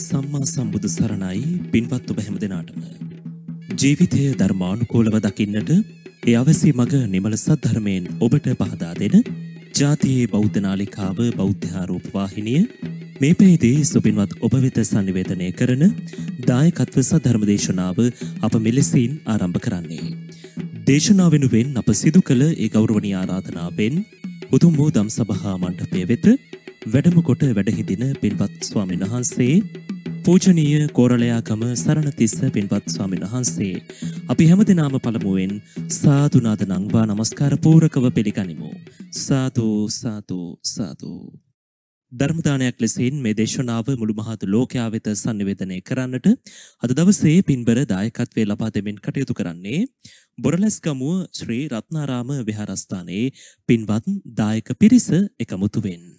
සම්මා සම්බුදු සරණයි පින්වත් ඔබ හැම දෙනාටම. ජීවිතය ධර්මානුකූලව දකින්නට ඒ අවසි මග නිමල සද්ධර්මයෙන් ඔබට පහදා දෙන ජාතියේ බෞද්ධ නාලිකාව බෞද්ධ ආරෝප වාහිනිය මේ පෙරේදී සුපින්වත් ඔබ වෙත sannivedanaya කරන දායකත්ව සද්ධර්ම දේශනාව අප මෙලෙසින් ආරම්භ කරන්නේ. දේශනාව වෙනුවෙන් අප සිදු කළ ඒ ගෞරවනීය ආරාධනාවෙන් උතුම් වූ ධම්සභා මණ්ඩපය වෙත වැඩම කොට වැඩහිදින පින්වත් ස්වාමීන් වහන්සේ පූජනීය කෝරළයාගම සරණතිස්ස පින්වත් ස්වාමීන් වහන්සේ අපි හැමදෙනාම පළමුවෙන් සාදු නාද නංවා নমස්කාර පූරකව පිළිගනිමු සාදු සාදු සාදු ධර්මදානයක් ලෙසින් මේ දේශනාව මුළු මහත් ලෝකයා වෙත sannivedanaya කරන්නට අද දවසේ පින්බර දායකත්වයේ ලබා දෙමින් කටයුතු කරන්නේ බොරලැස්ගමුව ශ්‍රී රත්නාරාම විහාරස්ථානයේ පින්වත් දායක පිරිස එකමුතු වෙන්නේ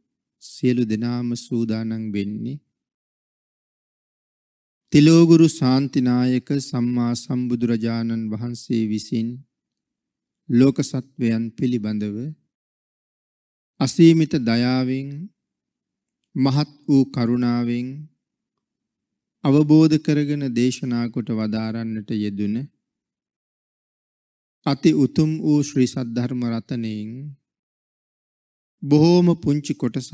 සියලු දෙනාම සූදානම් වෙන්නේ තිලෝගුරු ශාන්තිනායක සම්මා සම්බුදුරජාණන් වහන්සේ විසින් ලෝක සත්වයන් පිළිබඳව අසීමිත දයාවෙන් මහත් වූ කරුණාවෙන් අවබෝධ කරගෙන දේශනා කොට වදාරන්නට යෙදුන අති උතුම් වූ ශ්‍රී සද්ධර්ම රතණයෙන් බොහෝම පුංචි කොටසක්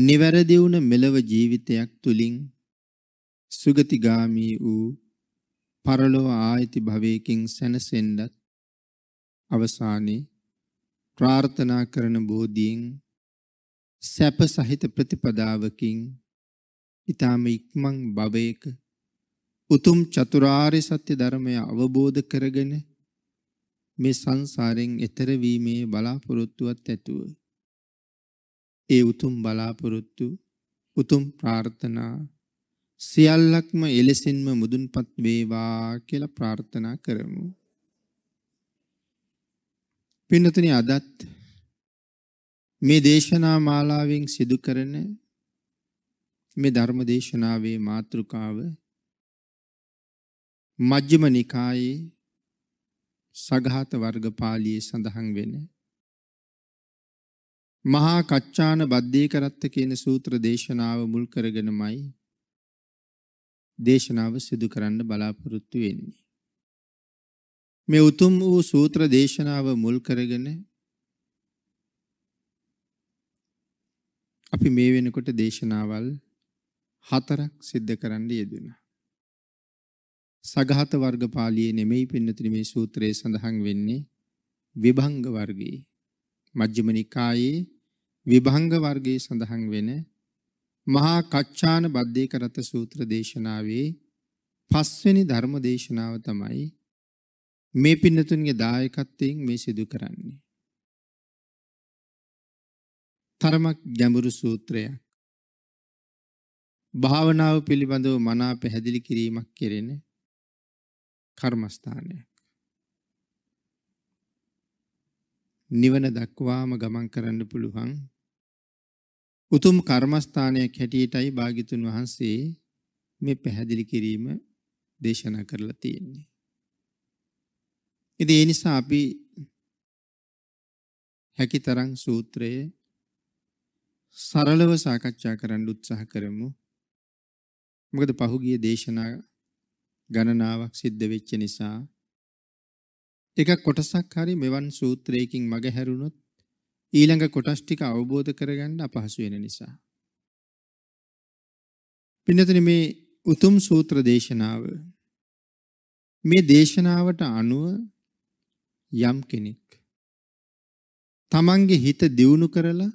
නිවැරදි වුණ මෙලව ජීවිතයක් තුලින් සුගතිගාමී වූ පරලෝ ආයති භවයකින් සැනසෙන්නත් අවසානයේ ප්‍රාර්ථනා කරන බෝධියෙන් සැප සහිත ප්‍රතිපදාවකින් ඊටම ඉක්මන් භවයක උතුම් චතුරාර්ය සත්‍ය ධර්මය අවබෝධ කරගෙන මේ සංසාරයෙන් එතර වීමේ බලාපොරොත්තුවත් ඇතුව ඒ උතුම් බලාපොරොත්තු උතුම් ප්‍රාර්ථනා සියල්ලක්ම එලෙසින්ම මුදුන්පත් වේවා කියලා ප්‍රාර්ථනා කරමු. පින්නතුනි අදත් මේ දේශනා මාලාවෙන් සිදු කරන මේ ධර්ම දේශනාවේ මාතෘකාව මජ්ක්‍ධිම නිකායේ සඝාත වර්ග පාළියේ සඳහන් වෙන්නේ මහා කච්චාන බද්දේ කරත්ත කියන සූත්‍ර දේශනාව මුල් කරගෙනමයි දේශනාව සිදු කරන්න බලාපොරොත්තු වෙන්නේ. මේ උතුම් වූ සූත්‍ර දේශනාව මුල් කරගෙන අපි මේ වෙනකොට දේශනාවල් හතරක් සිද්ධ කරන්න යෙදුණා. සඝාත වර්ග පාළියේ නෙමෙයි පින්නතුනි මේ සූත්‍රයේ සඳහන් වෙන්නේ විභංග වර්ගයේ මජ්ක්‍ධිම නිකායේ විභංග වර්ගයේ සඳහන් වෙන මහා කච්චාන බද්දේක රත සූත්‍ර දේශනාවේ පස්වෙනි ධර්ම දේශනාව තමයි මේ පින්නතුන්ගේ දායකත්වයෙන් මේ සිදු කරන්නේ. තරමක් ගැඹුරු සූත්‍රයක්. භාවනාව පිළිබඳව මනා පැහැදිලි කිරීමක් කෙරෙන කර්මස්ථානයක්. නිවන දක්වාම ගමන් කරන්න පුළුවන් උතුම් කර්මස්ථානයක් හැටියටයි භාගිතුන් වහන්සේ මේ පැහැදිලි කිරීම දේශනා කරලා තියෙන්නේ. ඉතින් ඒ නිසා අපි හැකිතරම් සූත්‍රය සරලව සාකච්ඡා කරන්න උත්සාහ කරමු. මොකද පහුගිය දේශනා ගණනාවක් සිද්ධ වෙච්ච නිසා එක කොටසක් හරි මෙවන් සූත්‍රයකින් මගහැරුණොත් ඊළඟ කොටස් ටික අවබෝධ කරගන්න අපහසු වෙන නිසා. පින්නතුනි මේ උතුම් සූත්‍ර දේශනාව මේ දේශනාවට අනුව යම් කෙනෙක් තමන්ගේ හිත දියුණු කරලා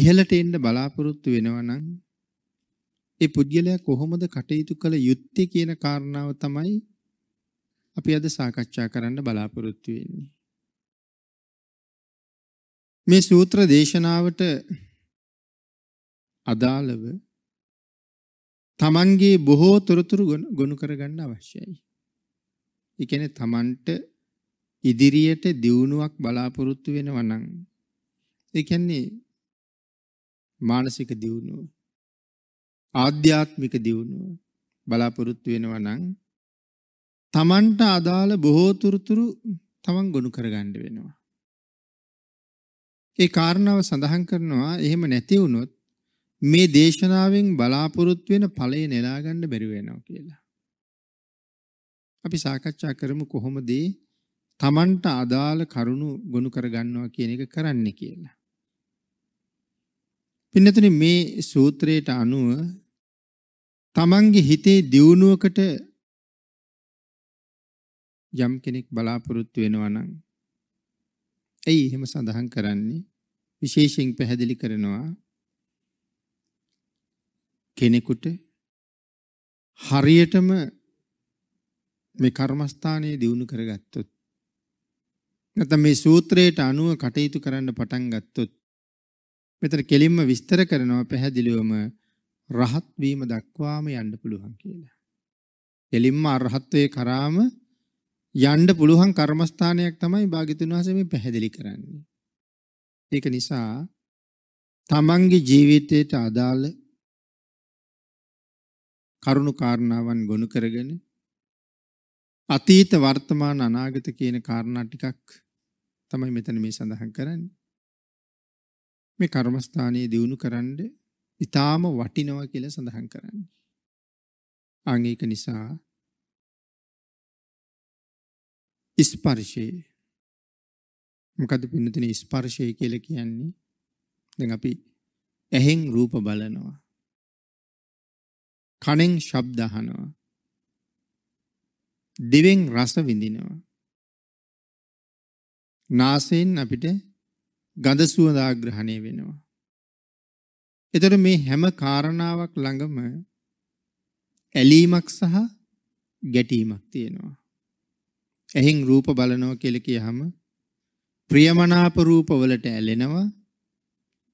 ඉහළට එන්න බලාපොරොත්තු වෙනවා නම් ඒ පුද්ගලයා කොහොමද කටයුතු කළ යුත්තේ කියන කාරණාව තමයි අපි අද සාකච්ඡා කරන්න බලාපොරොත්තු වෙන්නේ. මේ සූත්‍ර දේශනාවට අදාළව තමන්ගේ බොහෝ තොරතුරු ගොනු කරගන්න අවශ්‍යයි. එකන තමන්ට ඉදිරියට දියුණුවක් බලාපොරොත්තු වෙනව නම් එකන්නේ මානසික දියුණුව ආධ්‍යාත්මික දියුණුව බලාපොරොත්තු වෙනව නම් තමන්ට අදාළ බොහෝ තොරතුරු තමන් ගොනු කරගන්න වෙනවා. ඒ කාරණාව සඳහන් කරනවා එහෙම නැති වුණොත් මේ දේශනාවෙන් බලාපොරොත්තු වෙන ඵලය නෙලා ගන්න බැරි වෙනවා කියලා. අපි සාකච්ඡා කරමු කොහොමද තමන්ට අදාළ කරුණු ගොනු කරගන්නවා කියන එක කරන්න කියලා. පින්නතුනි මේ සූත්‍රයට අනුව තමන්ගේ හිතේ දියුණුවකට යම් කෙනෙක් බලාපොරොත්තු වෙනවා නම් ඇයි එහෙම සඳහන් කරන්නේ? විශේෂයෙන් පැහැදිලි කරනවා කෙනෙකුට හරියටම මේ කර්මස්ථානයේ දියුණු කරගත්තොත් නැත්නම් මේ සූත්‍රයට අනුව කටයුතු කරන්න පටන් ගත්තොත් මෙතන කෙලින්ම විස්තර කරනවා පැහැදිලිවම රහත් වීම දක්වාම යන්න පුළුවන් කියලා. කෙලින්ම අරහත්ත්වයේ කරාම යන්න පුළුවන් කර්මස්ථානයක් තමයි භාග්‍යතුන් වහන්සේ මේ පැහැදිලි කරන්නේ. ඒක නිසා තමන්ගේ ජීවිතයට අදාළ කරුණු කාරණාවන් ගොනු කරගෙන අතීත වර්තමාන අනාගත කියන කාරණා ටිකක් තමයි මෙතන මේ සඳහන් කරන්නේ. මේ කර්මස්ථානයේ දියුණු කරන්න ඊටාම වටිනවා කියලා සඳහන් කරන්නේ. ආන් ඒක නිසා ස්පර්ශයේ මොකද පින්නතින ස්පර්ශය කියල කියන්නේ දෙ අපි ඇහෙෙන් රූප බලනවා කනෙෙන් ශබ්දහනවා දෙවෙන් රස විඳිනවා නාසයෙන් අපිට ගඳ සුවදාග්‍රහණය වෙනවා එතට මේ හැම කාරණාවක් ළඟම ඇලීමක් සහ ගැටීමක් තියෙනවා ඇහෙන් රූප බලනවා කියලා කියහම ප්‍රියමනාප රූප වලට ඇලෙනවා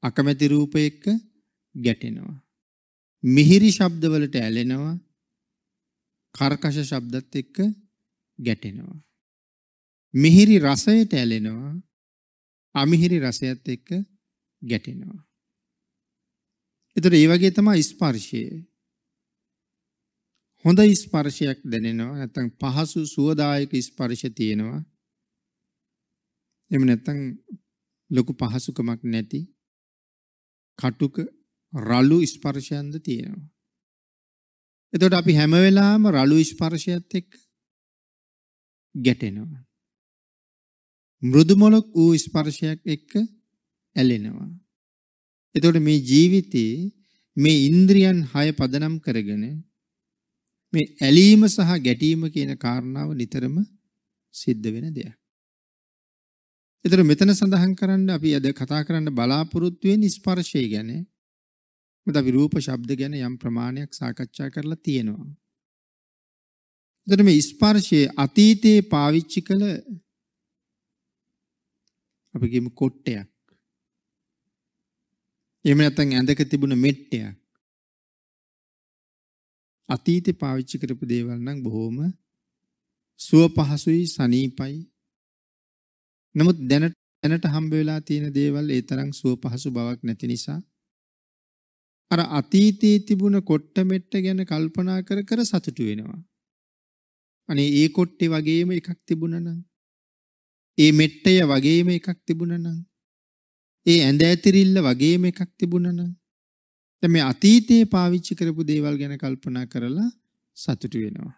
අකමැති රූප එක්ක ගැටෙනවා මිහිරි ශබ්ද වලට ඇලෙනවා කර්කශ ශබ්දත් එක්ක ගැටෙනවා මිහිරි රසයට ඇලෙනවා අමිහිරි රසයත් එක්ක ගැටෙනවා එතකොට ඒ වගේ තමයි ස්පර්ශය හොඳ ස්පර්ශයක් දැනෙනවා නැත්තම් පහසු සුවදායක ස්පර්ශ තියෙනවා. එහෙම නැත්තම් ලොකු පහසුකමක් නැති කටුක රළු ස්පර්ශයන්ද තියෙනවා. එතකොට අපි හැම වෙලාවෙම රළු ස්පර්ශයත් එක්ක ගැටෙනවා. මෘදු මොලක් වූ ස්පර්ශයක් එක්ක ඇලෙනවා. එතකොට මේ ජීවිතේ මේ ඉන්ද්‍රියන් 6 පදනම් කරගෙන මේ ඇලීම සහ ගැටීම කියන කාරණාව නිතරම සිද්ධ වෙන දෙයක්. ඒතර මෙතන සඳහන් කරන්න අපි අද කතා කරන්න බලාපොරොත්තු වෙන ස්පර්ශය ගැන මොකද අපි රූප ශබ්ද ගැන යම් ප්‍රමාණයක් සාකච්ඡා කරලා තියෙනවා. ඒතර මේ ස්පර්ශයේ අතීතයේ පාවිච්චි කළ අපි කියමු කොට්ටයක්. එහෙම නැත්නම් ඇඳක තිබුණ මෙට්ටයක්. අතීතේ පාවිච්චි කරපු දේවල් නම් බොහොම සුව පහසුයි සනීපයි. නමුත් දැනට දැනට හම්බ වෙලා තියෙන දේවල් ඒ තරම් සුව පහසු බවක් නැති නිසා අර අතීතයේ තිබුණ කොට්ට මෙට්ට ගැන කල්පනා කර කර සතුටු වෙනවා. අනේ ඒ කොට්ටේ වගේම එකක් තිබුණනම් ඒ මෙට්ටය වගේම එකක් තිබුණනම් ඒ ඇඳ ඇතිරිල්ල වගේම එකක් තිබුණනම් දැන් මේ අතීතයේ පාවිච්චි කරපු දේවල් ගැන කල්පනා කරලා සතුටු වෙනවා.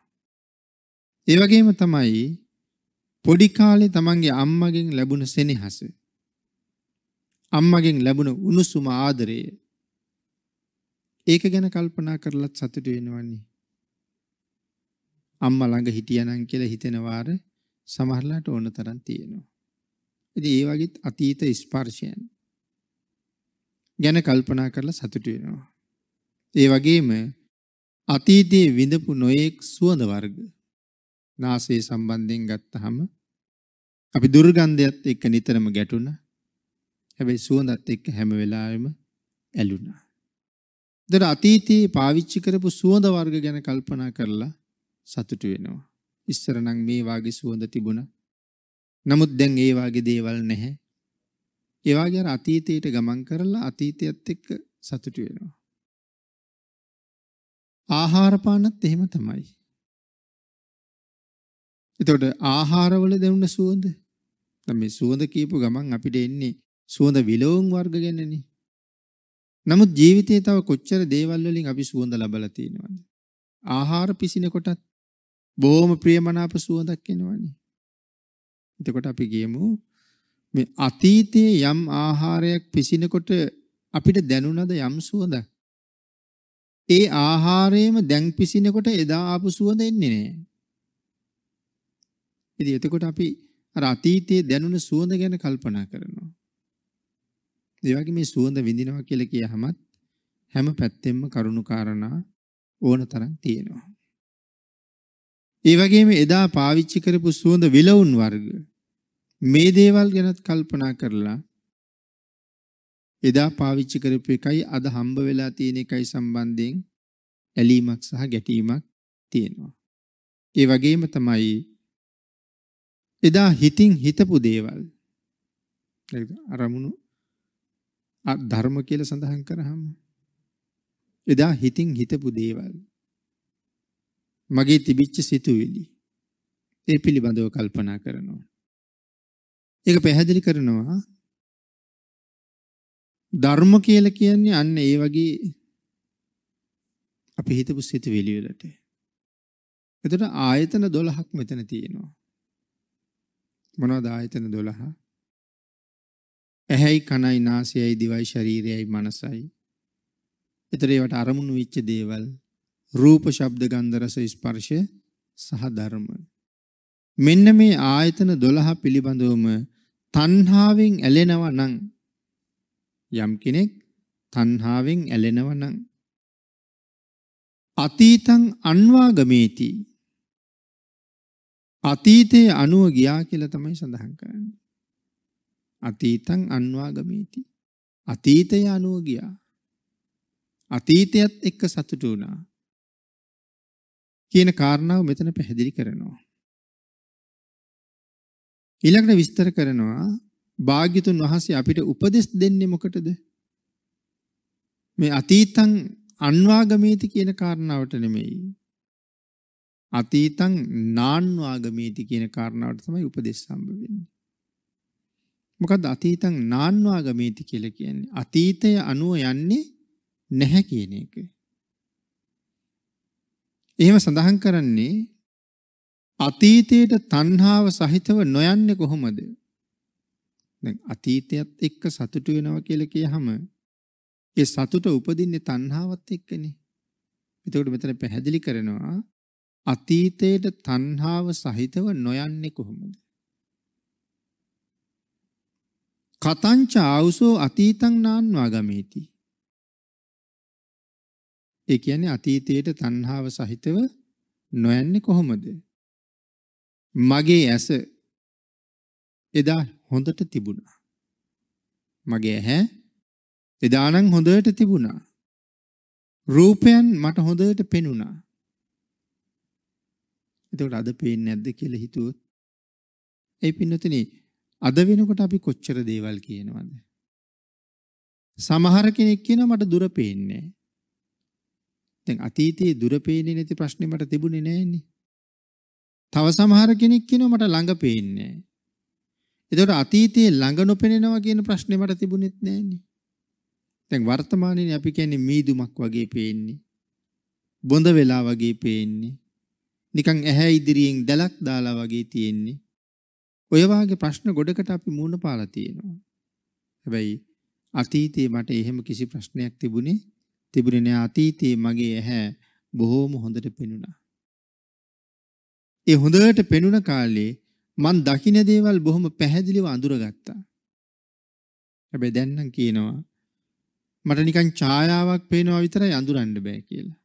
ඒ වගේම තමයි පොඩි කාලේ තමන්ගේ අම්මගෙන් ලැබුණ සෙනෙහස අම්මගෙන් ලැබුණ උණුසුම ආදරය ඒක ගැන කල්පනා කරලත් සතුටු වෙනවන්නේ. අම්මා ළඟ හිටියනම් කියලා හිතෙන වාර සමහරලාට ඕන තරම් තියෙනවා. ඉතින් ඒ වගේත් අතීත ස්පර්ශයන්. ගැන කල්පනා කරලා සතුටු වෙනවා. ඒ වගේම අතීතයේ විඳපු නොයෙක් සුවඳ වර්ග නාසය සම්බන්ධයෙන් ගත්තහම අපි දුර්ගන්ධයත් එක්ක නිතරම ගැටුණා. හැබැයි සුවඳත් එක්ක හැම වෙලාවෙම ඇලුනා. දර අතීතයේ පාවිච්චි කරපු සුවඳ වර්ග ගැන කල්පනා කරලා සතුටු වෙනවා. ඉස්සර නම් මේ වාගේ සුවඳ තිබුණා. නමුත් දැන් ඒ වාගේ දේවල් නැහැ. ඒ වගේ අර අතීතයට ගමන් කරලා අතීතයත් එක්ක සතුටු වෙනවා. ආහාර පානත් එහෙම තමයි. එතකොට ආහාරවල දෙනුන සුවඳ දැන් මේ සුවඳ කියපු ගමන් අපිට එන්නේ සුවඳ විලවුන් වර්ග ගැනනේ. නමුත් ජීවිතේ තව කොච්චර දේවල් වලින් අපි සුවඳ ලබලා තියෙනවද? ආහාර පිසිනකොටත් බොහොම ප්‍රියමනාප සුවඳක් එනවනේ. එතකොට අපි ගියමු මේ අතීතයේ යම් ආහාරයක් පිසිනකොට අපිට දැනුණද යම් සුවඳක්. ඒ ආහාරයේම දැන් පිසිනකොට එදා ආපු සුවඳ එන්නේ නෑ. ඉතින් එතකොට අපි අර අතීතයේ දැනුණ සුවඳ ගැන කල්පනා කරනවා. ඒ වගේ මේ සුවඳ විඳිනවා කියලා කියහමත් හැම පැත්තෙම කරුණුකාරණා ඕන තරම් තියෙනවා. ඒ වගේම එදා පාවිච්චි කරපු සුවඳ විලවුන් වර්ග මේ දේවල් ගැනත් කල්පනා කරලා එදා පාවිච්චි කරපු එකයි අද හම්බ වෙලා තියෙන එකයි සම්බන්ධයෙන් ඇලීමක් සහ ගැටීමක් තියෙනවා. ඒ වගේම තමයි එදා හිතින් හිතපු දේවල් අරමුණු ධර්ම කියලා සඳහන් කරාම එදා හිතින් හිතපු දේවල් මගේ තිබිච්ච සිතුවිලි ඒ පිළිබඳව කල්පනා කරනවා ඒක පැහැදිලි කරනවා ධර්ම කියලා කියන්නේ අන්න ඒ වගේ අපි හිතපු සිතුවිලි වලට. එතකොට ආයතන 12ක් මෙතන තියෙනවා. මොනවද ආයතන 12? ඇහැයි කනයි නාසයයි දිවයි ශරීරයයි මනසයි. එතකොට ඒවට අරමුණු වෙච්ච දේවල් රූප ශබ්ද ගන්ධ රස ස්පර්ශ සහ ධර්ම. මෙන්න මේ ආයතන 12 පිළිබඳවම තණ්හාවෙන් ඇලෙනවා නම් යම් කෙනෙක් තණ්හාවෙන් ඇලෙනවා නම් අතීතං අන්වාගමේති අතීතයේ අනුව ගියා කියලා තමයි සඳහන් කරන්නේ අතීතං අන්වාගමේති අතීතය අනුව ගියා අතීතයත් එක්ක සතුටු වුණා කියන කාරණාව මෙතන පැහැදිලි කරනවා ඊළඟට විස්තර කරනවා භාග්‍යතුන් වහන්සේ අපිට උපදෙස් දෙන්නේ මොකටද? මේ අතීතං අන්වාගමේති කියන කාරණාවට නෙමෙයි. අතීතං නාන්වාගමේති කියන කාරණාවට තමයි උපදෙස් සම්බ වෙන්නේ. මොකද අතීතං නාන්වාගමේති කියලා කියන්නේ අතීතය අනුව යන්නේ නැහැ කියන එක. එහෙම සඳහන් කරන්නේ අතීතයට තණ්හාව සහිතව නොයන්නේ කොහොමද? දැන් අතීතයත් එක්ක සතුටු වෙනවා කියලා කියහම ඒ සතුට උපදින්නේ තණ්හාවත් එක්කනේ. එතකොට මෙතන පැහැදිලි කරනවා අතීතයට තණ්හාව සහිතව නොයන්නේ කොහොමද? කතංච ආවුසෝ අතීතං නාන්වා ගමේති. ඒ කියන්නේ අතීතයට තණ්හාව සහිතව නොයන්නේ කොහොමද? මගේ ඇස එදා හොඳට තිබුණා. මගේ ඇහැ එදානම් හොඳට තිබුණා. රූපයන් මට හොඳට පෙනුණා. එතකොට අද පේන්නේ නැද්ද කියලා හිතුවොත් ඒ පින්නතුනි අද වෙනකොට අපි කොච්චර දේවල් කියනවද? සමහර කෙනෙක් කියනවා මට දුර පේන්නේ නැහැ. දැන් අතීතයේ දුර පේන්නේ නැති ප්‍රශ්නේ මට තිබුණේ නැහැනේ. තව සමහර කෙනෙක් කියනවා මට ළඟ පේන්නේ නැහැ. එතකොට අතීතයේ ළඟ නොපෙනෙනවා කියන ප්‍රශ්නේ මට තිබුණෙත් නැන්නේ. දැන් වර්තමානයේ අපි කියන්නේ මීදුමක් වගේ පේන්නේ. බොඳ වෙලා වගේ පේන්නේ. නිකන් ඇහැ ඉදිරියෙන් දැලක් දාලා වගේ තියෙන්නේ. ඔය වගේ ප්‍රශ්න ගොඩකට අපි මුහුණ පාලා තියෙනවා. හැබැයි අතීතයේ මට එහෙම කිසි ප්‍රශ්නයක් තිබුණේ තිබුණේ නෑ අතීතයේ මගේ ඇහැ බොහෝම හොඳට පෙනුණා. ඒ හොඳට පෙනුන කාලේ මන් දකින්න දේවල් බොහොම පැහැදිලිව අඳුරගත්තා. හැබැයි දැන් නම් කියනවා මට නිකන් ඡායාවක් පේනවා විතරයි අඳුරන්න බෑ කියලා.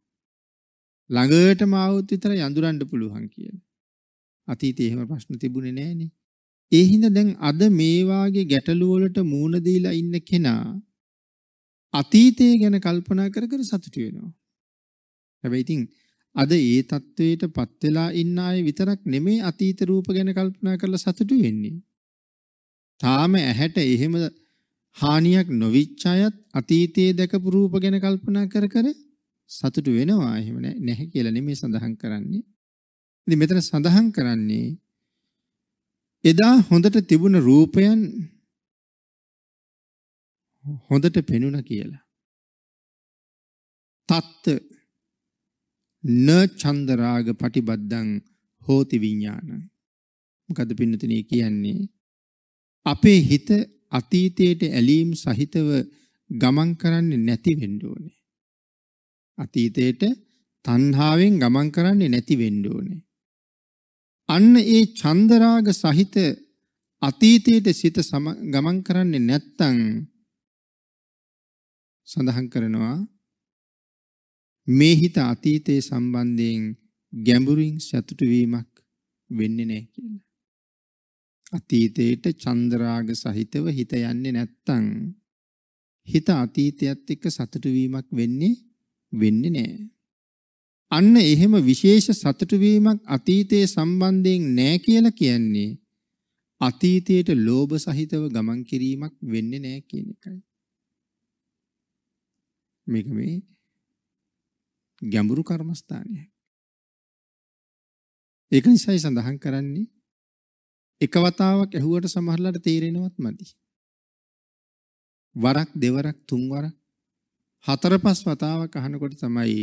ළඟටම ආවොත් විතරයි අඳුරන්න පුළුවන් කියලා. අතීතේ එහෙම ප්‍රශ්න තිබුණේ නෑනේ. ඒ හින්දා දැන් අද මේ වාගේ ගැටලු වලට මූණ දීලා ඉන්න කෙනා අතීතය ගැන කල්පනා කර කර සතුටු වෙනවා. හැබැයි ඉතින් අද ඒ தത്വයට පත් වෙලා ඉන්න අය විතරක් නෙමේ අතීත රූප ගැන කල්පනා කරලා සතුටු වෙන්නේ. තාම ඇහැට එහෙම හානියක් නොවිච්ච අයත් අතීතයේ දැකපු රූප ගැන කල්පනා කර කර සතුටු වෙනවා එහෙම නැහැ කියලා නෙමේ සඳහන් කරන්නේ. ඉතින් මෙතන සඳහන් කරන්නේ එදා හොඳට තිබුණ රූපයන් හොඳට පෙනුණා කියලා. තත්ත්ව න චන්ද රාග පටිබද්දං හෝති විඥානං මොකද පින්නතනේ කියන්නේ අපේ හිත අතීතයට ඇලීම් සහිතව ගමන් කරන්නේ නැති වෙන්න ඕනේ අතීතයට තණ්හාවෙන් ගමන් කරන්නේ නැති වෙන්න ඕනේ අන්න ඒ චන්ද රාග සහිත අතීතයට සිත ගමන් කරන්නේ නැත්තම් සඳහන් කරනවා මේ හිත අතීතයේ සම්බන්ධයෙන් ගැඹුරින් සතුටු වීමක් වෙන්නේ නැහැ කියලා. අතීතයට චන්ද්‍රාග සහිතව හිත යන්නේ නැත්තම් හිත අතීතයත් එක්ක සතුටු වීමක් වෙන්නේ වෙන්නේ නැහැ. අන්න එහෙම විශේෂ සතුටු වීමක් අතීතයේ සම්බන්ධයෙන් නැහැ කියලා කියන්නේ අතීතයට ලෝභ සහිතව ගමන් කිරීමක් වෙන්නේ නැහැ කියන එකයි. මේක මේ ගැඹුරු කර්මස්ථානයයි. ඒක නිසායි සඳහන් කරන්නේ එක වතාවක් ඇහුවට සමහරලාට තේරෙනවත් මදි. වරක් දෙවරක් තුන්වරක් හතර පස් වතාවක් අහනකොට තමයි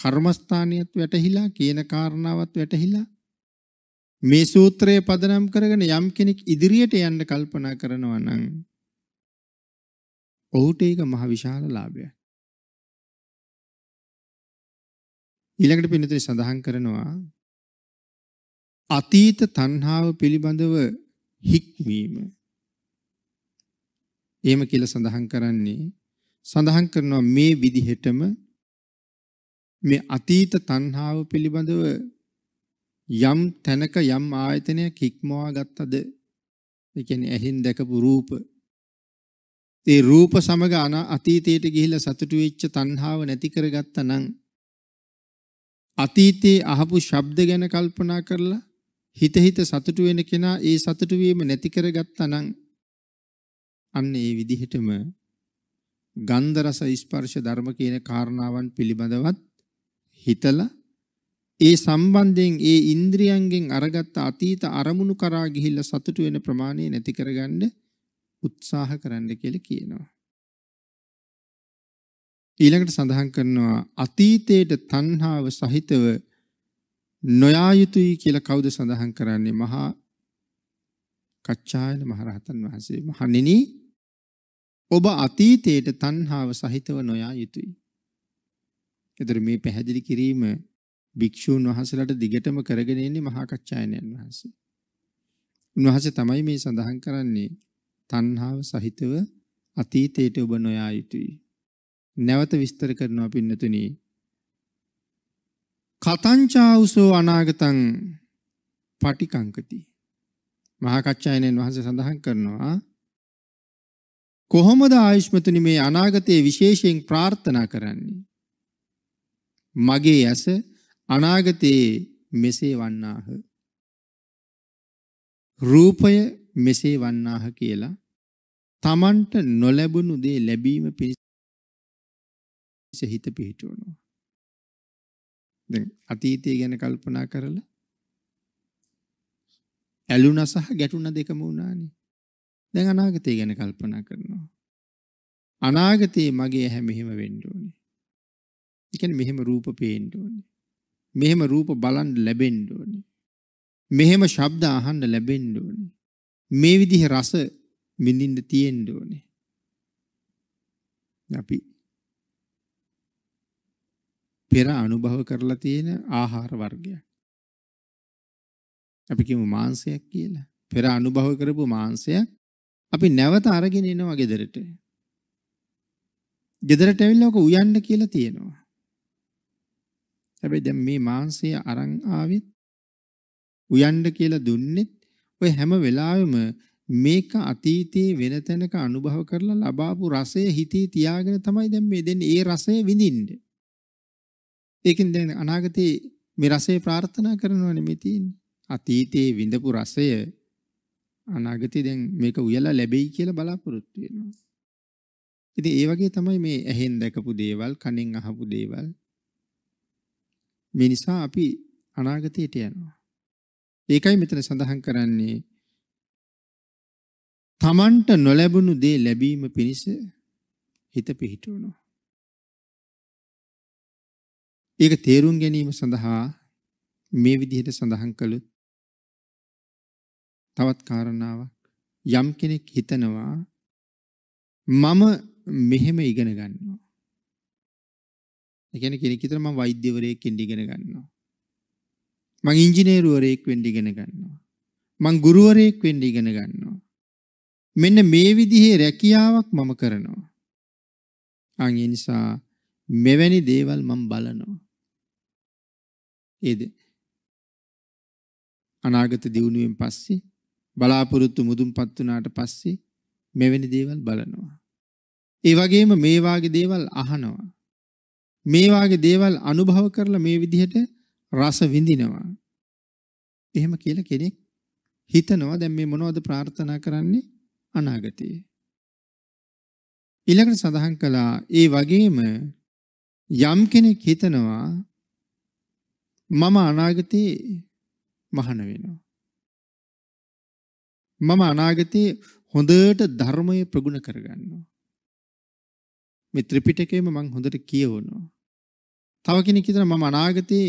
කර්මස්ථානියත් වැටහිලා කියන කාරණාවත් වැටහිලා මේ සූත්‍රය පදනම් කරගෙන යම් කෙනෙක් ඉදිරියට යන්න කල්පනා කරනවා නම් ඔහුට ඒක මහ විශාල ලාභයක්. ඊළඟට පින්නතුනි සඳහන් කරනවා අතීත තණ්හාව පිළිබඳව හික්මීම. එහෙම කියලා සඳහන් කරන්නේ සඳහන් කරනවා මේ විදිහටම මේ අතීත තණ්හාව පිළිබඳව යම් තැනක යම් ආයතනයක් හික්මවා ගත්තද ඒ කියන්නේ ඇහින් දැකපු රූප ඒ රූප සමග අතීතයට ගිහිලා සතුටු වෙච්ච තණ්හාව නැති කරගත්තා නම් අතීතයේ අහපු ශබ්ද ගැන කල්පනා කරලා හිත හිත සතුටු වෙන කෙනා ඒ සතුටු වීම නැති කරගත්තා නම් අන්න ඒ විදිහටම ගන්ධ රස ස්පර්ශ ධර්ම කියන කාරණාවන් පිළිබඳවත් හිතලා ඒ සම්බන්ධයෙන් ඒ ඉන්ද්‍රියන්ගෙන් අරගත්ත අතීත අරමුණු කරා ගිහිල්ලා සතුටු වෙන ප්‍රමාණය නැති කරගන්න උත්සාහ කරන්න කියලා කියනවා. ඊළඟට සඳහන් කරනවා අතීතයට තණ්හාව සහිතව නොයා යුතුයි කියලා කවුද සඳහන් කරන්නේ මහා කච්චායන මහරහතන් වහන්සේ මහණෙනි ඔබ අතීතයට තණ්හාව සහිතව නොයා යුතුයි. එතකොට මේ පැහැදිලි කිරීම භික්ෂූන් වහන්සේලාට දිගටම කරගෙන ඉන්නේ මහා කච්චායනයන් වහන්සේ. උන්වහන්සේ තමයි මේ සඳහන් කරන්නේ තණ්හාව සහිතව අතීතයට ඔබ නොයා යුතුයි. නැවත විස්තර කරනවා පින්නතුනි. කතංචාවුසෝ අනාගතං පටිකංකති. මහා කච්චායනන් වහන්සේ සඳහන් කරනවා කොහොමද ආයුෂ්මතුනි මේ අනාගතයේ විශේෂයෙන් ප්‍රාර්ථනා කරන්නේ? මගේ ඇස අනාගතයේ මෙසේ වන්නාහ. රූපය මෙසේ වන්නාහ කියලා තමන්ට නොලැබුණු දේ ලැබීම පිණිස හිත පිහිටවනවා. දැන් අතීතය ගැන කල්පනා කරලා ඇලුන සහ ගැටුණ දෙකම වුණානේ. දැන් අනාගතය ගැන කල්පනා කරනවා. අනාගතයේ මගේ ඇහැ මෙහෙම වෙන්න ඕනේ. ඒ කියන්නේ මෙහෙම රූප පේන්න ඕනේ. මෙහෙම රූප බලන් ලැබෙන්න ඕනේ. මෙහෙම ශබ්ද අහන්න ලැබෙන්න ඕනේ. මේ විදිහේ රස විඳින්න තියෙන්න ඕනේ. අපි පෙර අනුභව කරලා තියෙන ආහාර වර්ගයක්. අපි කියමු මාංශයක් කියලා. පෙර අනුභව කරපු මාංශයක් අපි නැවත අරගෙන එනවා ගෙදරට. ගෙදරට ඇවිල්ලා ඔක උයන්න කියලා තියෙනවා. හැබැයි දැන් මේ මාංශය අරන් ආවිත් උයන්න කියලා දුන්නෙත් ඔය හැම වෙලාවෙම මේක අතීතයේ වෙන තැනක අනුභව කරලා ලබාපු රසය හිතේ තියාගෙන තමයි දැන් මේ දෙන්නේ ඒ රසය විඳින්නේ. ඒකෙන් දැන් අනාගතේ මේ රසය ප්‍රාර්ථනා කරනවනේ මේ තියෙන්නේ. අතීතයේ විඳපු රසය අනාගතේ දැන් මේක උයලා ලැබෙයි කියලා බලාපොරොත්තු වෙනවා. ඉතින් ඒ වගේ තමයි මේ ඇහෙන් දැකපු දේවල්, කනෙන් අහපු දේවල්. මේ නිසා අපි අනාගතයට යනවා. ඒකයි මෙතන සඳහන් කරන්නේ තමන්ට නොලැබුණු දේ ලැබීම පිණිස හිත පිහිටවනවා. ඒක තේරුම් ගැනීම සඳහා මේ විදිහට සඳහන් කළොත් තවත් කාරණාවක් යම් කෙනෙක් හිතනවා මම මෙහෙම ඉගෙන ගන්නවා. ඒ කියන්නේ කෙනෙක් හිතන මම වෛද්‍යවරයෙක් වෙන්න ඉගෙන ගන්නවා. මං ඉංජිනේරුවරයෙක් වෙන්න ඉගෙන ගන්නවා. මං ගුරුවරයෙක් වෙන්න ඉගෙන ගන්නවා. මෙන්න මේ විදිහේ රැකියාවක් මම කරනවා. අන් ඒ නිසා මෙවැනි දේවල් මම බලනවා. ඒද අනාගත දියුණුවෙන් පස්සේ බලාපොරොත්තු මුදුන්පත් වුණාට පස්සේ මෙවැනි දේවල් බලනවා. ඒ වගේම මේ වාගේ දේවල් අහනවා. මේ වාගේ දේවල් අනුභව කරලා මේ විදිහට රස විඳිනවා. එහෙම කියලා කෙනෙක් හිතනවා දැන් මේ මොනවද ප්‍රාර්ථනා කරන්නේ අනාගතයේ. ඊළඟට සඳහන් කළා ඒ වගේම යම් කෙනෙක් හිතනවා මම අනාගතයේ මහන වෙනවා. මම අනාගතයේ හොඳට ධර්මය ප්‍රගුණ කරගන්නවා. මේ ත්‍රිපිටකයම මං හොඳට කියවනවා. තව කෙනෙක් හිතන මම අනාගතයේ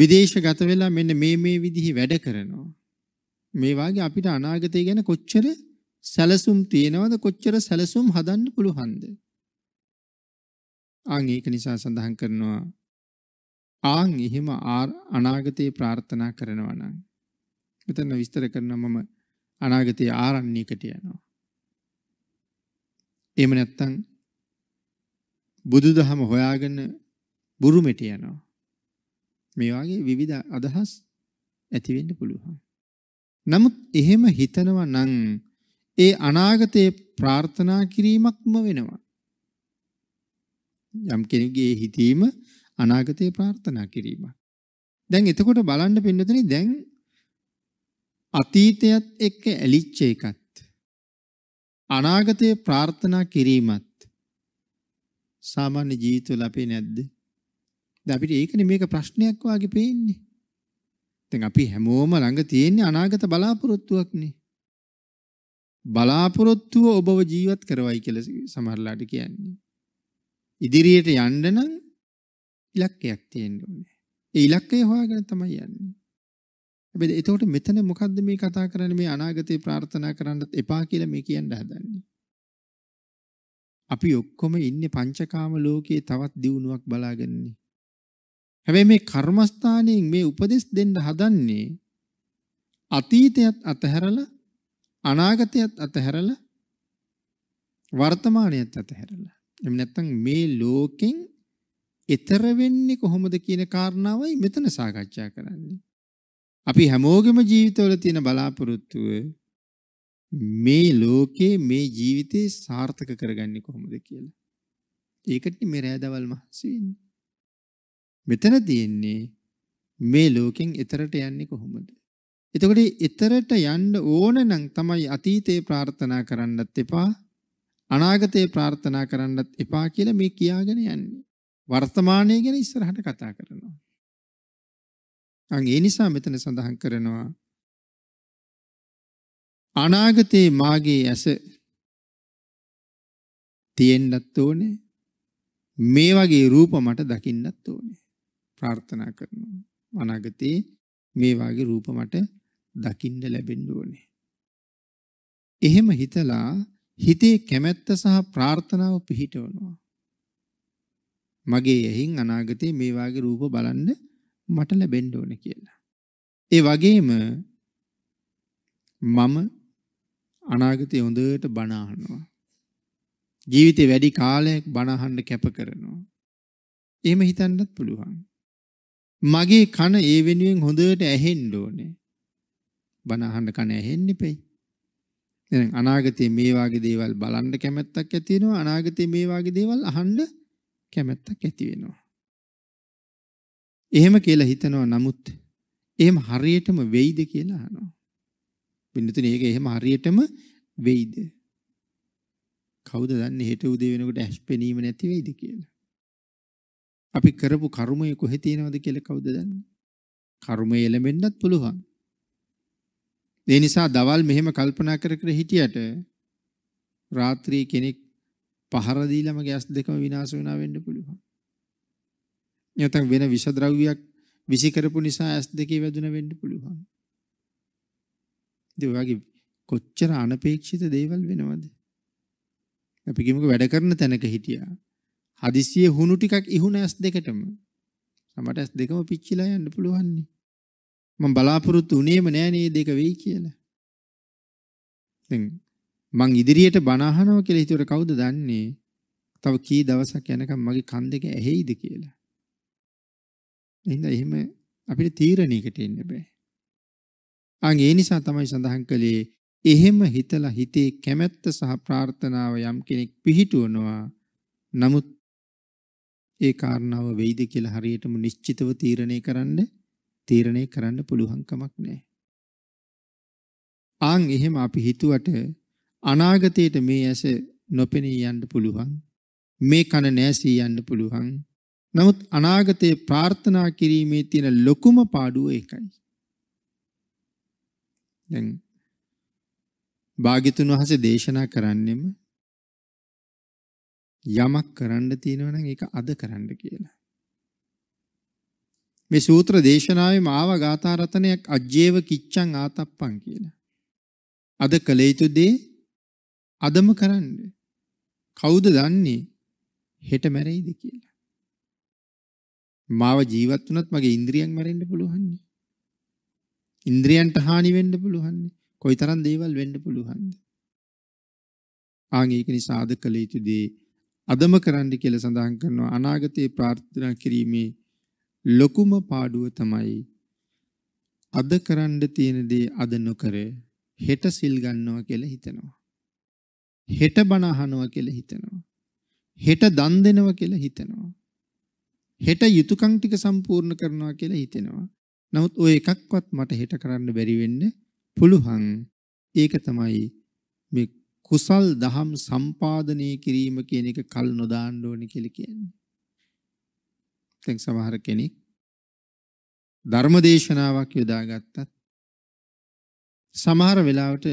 විදේශ ගත වෙලා මෙන්න මේ මේ විදිහේ වැඩ කරනවා. මේ වාගේ අපිට අනාගතය ගැන කොච්චර සැලසුම් තියෙනවද කොච්චර සැලසුම් හදන්න පුළුවන්ද? ආන් ඒක නිසා සඳහන් කරනවා ආන් එහෙම අනාගතයේ ප්‍රාර්ථනා කරනවා නම් මෙතන විස්තර කරන මම අනාගතයේ ආරණ්‍යයකට යනවා. එහෙම නැත්නම් බුදුදහම හොයාගෙන බුරුමෙට යනවා. මේ වගේ විවිධ අදහස් ඇති වෙන්න පුළුවන්. නමුත් එහෙම හිතනවා නම් ඒ අනාගතයේ ප්‍රාර්ථනා කිරීමක්ම වෙනවා. යම් කෙනෙකුගේ හිතීම අනාගතයේ ප්‍රාර්ථනා කිරීම. දැන් එතකොට බලන්න පින්නතුනි දැන් අතීතයත් එක්ක ඇලිච්ච එකත් අනාගතයේ ප්‍රාර්ථනා කිරීමත් සාමාන්‍ය ජීවිතවල අපේ නැද්ද? දැන් අපිට ඒකනේ මේක ප්‍රශ්නයක් වාගේ පේන්නේ. දැන් අපි හැමෝම ළඟ තියෙන්නේ අනාගත බලාපොරොත්තුවක්නේ. බලාපොරොත්තුව ඔබව ජීවත් කරවයි කියලා සමහරලාට කියන්නේ. ඉදිරියට යන්න නම් ඉලක්කයක් තියෙන්න ඕනේ. ඒ ඉලක්කය හොයාගෙන තමයි යන්නේ. හැබැයි එතකොට මෙතන මොකද්ද මේ කතා කරන්නේ මේ අනාගතේ ප්‍රාර්ථනා කරන්නත් එපා කියලා මේ කියන්න හදන්නේ. අපි ඔක්කොම ඉන්නේ පංචකාම ලෝකයේ තවත් දියුණුවක් බලාගෙනනේ. හැබැයි මේ කර්මස්ථානයෙන් මේ උපදෙස් දෙන්න හදන්නේ අතීතයත් අතහැරලා අනාගතයත් අතහැරලා වර්තමානයත් අතහැරලා එමු නැත්තම් මේ ලෝකෙන් ඊතර වෙන්නේ කොහොමද කියන කාරණාවයි මෙතන සාකච්ඡා කරන්නේ. අපි හැමෝගෙම ජීවිතවල තියෙන බලාපොරොත්තුව මේ ලෝකේ මේ ජීවිතේ සාර්ථක කරගන්නේ කොහොමද කියලා. ඒකට මේ රෑදවල් මහන්සි මෙතන තියෙන්නේ මේ ලෝකෙන් ඊතරට යන්නේ කොහොමද? එතකොට ඊතරට යන්න ඕන නම් තමයි අතීතේ ප්‍රාර්ථනා කරන්නත් එපා අනාගතේ ප්‍රාර්ථනා කරන්නත් එපා කියලා මේ කියාගෙන යන්නේ. වර්තමානය ගැන ඉස්සරහට කතා කරනවා. අන් ඒ නිසා මෙතන සඳහන් කරනවා අනාගතේ මාගේ ඇස තියෙන්නත් ඕනේ මේ වගේ රූප මට දකින්නත් ඕනේ ප්‍රාර්ථනා කරනවා අනාගතේ මේ වගේ රූප මට දකින්න ලැබෙන්න ඕනේ එහෙම හිතලා හිතේ කැමැත්ත සහ ප්‍රාර්ථනාව පිහිටවනවා මගේ ඇහින් අනාගතයේ මේ වාගේ රූප බලන්න මට ලැබෙන්න ඕන කියලා. ඒ වගේම මම අනාගතයේ හොඳට බණ අහනවා. ජීවිතේ වැඩි කාලයක් බණ අහන්න කැප කරනවා. එහෙම හිතන්නත් පුළුවන්. මගේ කන ඒ වෙනුවෙන් හොඳට ඇහෙන්න ඕනේ. බණ අහන්න කන ඇහෙන්න ඉපෙයි. දැන් අනාගතයේ මේ වාගේ දේවල් බලන්න කැමැත්තක් ඇති වෙනවා අනාගතයේ මේ වාගේ දේවල් අහන්න කැමැත්තක් ඇති වෙනවා. එහෙම කියලා හිතනවා නමුත් එහෙම හරියටම වෙයිද කියලා අහනවා. පින්නතුනේ ඒක එහෙම හරියටම වෙයිද? කවුද දන්නේ හෙට උදේ වෙනකොට ඇස් පෙනීම නැති වෙයිද කියලා. අපි කරපු කර්මය කොහෙ තියෙනවද කියලා කවුද දන්නේ? කර්මය එළඹෙන්නත් පුළුවන්. ඒ නිසා දවල් මෙහෙම කල්පනා කර කර හිටියට රාත්‍රී කෙනෙක් පහර දීලම ගෑස් දෙකම විනාශ වෙනවා වෙන්න පුළුවන්. නැත්නම් වෙන විෂ ද්‍රව්‍යයක් විසි කරපු නිසා ඇස් දෙකේ වැදුන වෙන්න පුළුවන්. ඉතින් ඔයගේ කොච්චර අනපේක්ෂිත දේවල් වෙනවද? අපි කිමුක වැඩ කරන තැනක හිටියා. හදිස්සියේ හුණු ටිකක් ඉහුණ ඇස් දෙකටම. සමහර ඇස් දෙකම පිච්චිලා යන්න පුළුවන් නේ. මම බලාපොරොත්තු උනේම නෑ නේ දෙක වෙයි කියලා. දැන් මං ඉදිරියට බණ අහනවා කියලා හිතුවට කවුද දන්නේ? තව කී දවසක් යනකම් මගේ කන් දෙක ඇහෙයිද කියලා. එහෙනම් එහෙම අපිට තීරණයකට එන්න බෑ. අන් ඒ නිසා තමයි සඳහන් කළේ එහෙම හිතලා හිතේ කැමැත්ත සහ ප්‍රාර්ථනාව යම් කෙනෙක් පිහිටුවනවා. නමුත් ඒ කාරණාව වෙයිද කියලා හරියටම නිශ්චිතව තීරණය කරන්න තීරණය කරන්න පුළුවන් කමක් නැහැ. ආන් එහෙම අපි හිතුවට අනාගතයට මේ ඇස නොපෙනී යන්න පුළුවන් මේ කන නැසී යන්න පුළුවන් නමුත් අනාගතයේ ප්‍රාර්ථනා කිරීමේ තියෙන ලොකුම පාඩුව ඒකයි දැන් භාග්‍යතුන් වහන්සේ දේශනා කරන්නෙම යමක් කරන්න තියෙනවා නම් ඒක අද කරන්න කියලා මේ සූත්‍ර දේශනාවේ මාව ගාථා රතනයක් අජ්ජේව කිච්ඡං ආතප්පං කියලා අද කළ යුතු දේ අදම කරන්න. කවුද දන්නේ හෙට මැරෙයිද කියලා. මාව ජීවත් වුණත් මගේ ඉන්ද්‍රියන් මැරෙන්න පුළුවන්නේ. ඉන්ද්‍රියන්ට හානි වෙන්න පුළුවන්නේ. කොයිතරම් දේවල් වෙන්න පුළුවන්ද? ආන් ඒක නිසා අද කළ යුතු දේ අදම කරන්න කියලා සඳහන් කරනවා අනාගතේ ප්‍රාර්ථනා කිරීමේ ලොකුම පාඩුව තමයි අද කරන්න තියෙන දේ අද නොකර හෙට සිල් ගන්නවා කියලා හිතනවා. හෙට බණ අහනවා කියලා හිතනවා. හෙට දන් දෙනවා කියලා හිතනවා. හෙට යුතුයකම් ටික සම්පූර්ණ කරනවා කියලා හිතෙනවා. නමුත් ওই එකක්වත් මට හෙට කරන්න බැරි වෙන්න පුළුවන්. ඒක තමයි මේ කුසල් දහම් සම්පාදනය කිරීම කියන එක කල් නොදාන්න ඕනේ කියලා කියන්නේ. දැන් සමහර කෙනෙක් ධර්ම දේශනාවක් යොදාගත්තත් සමහර වෙලාවට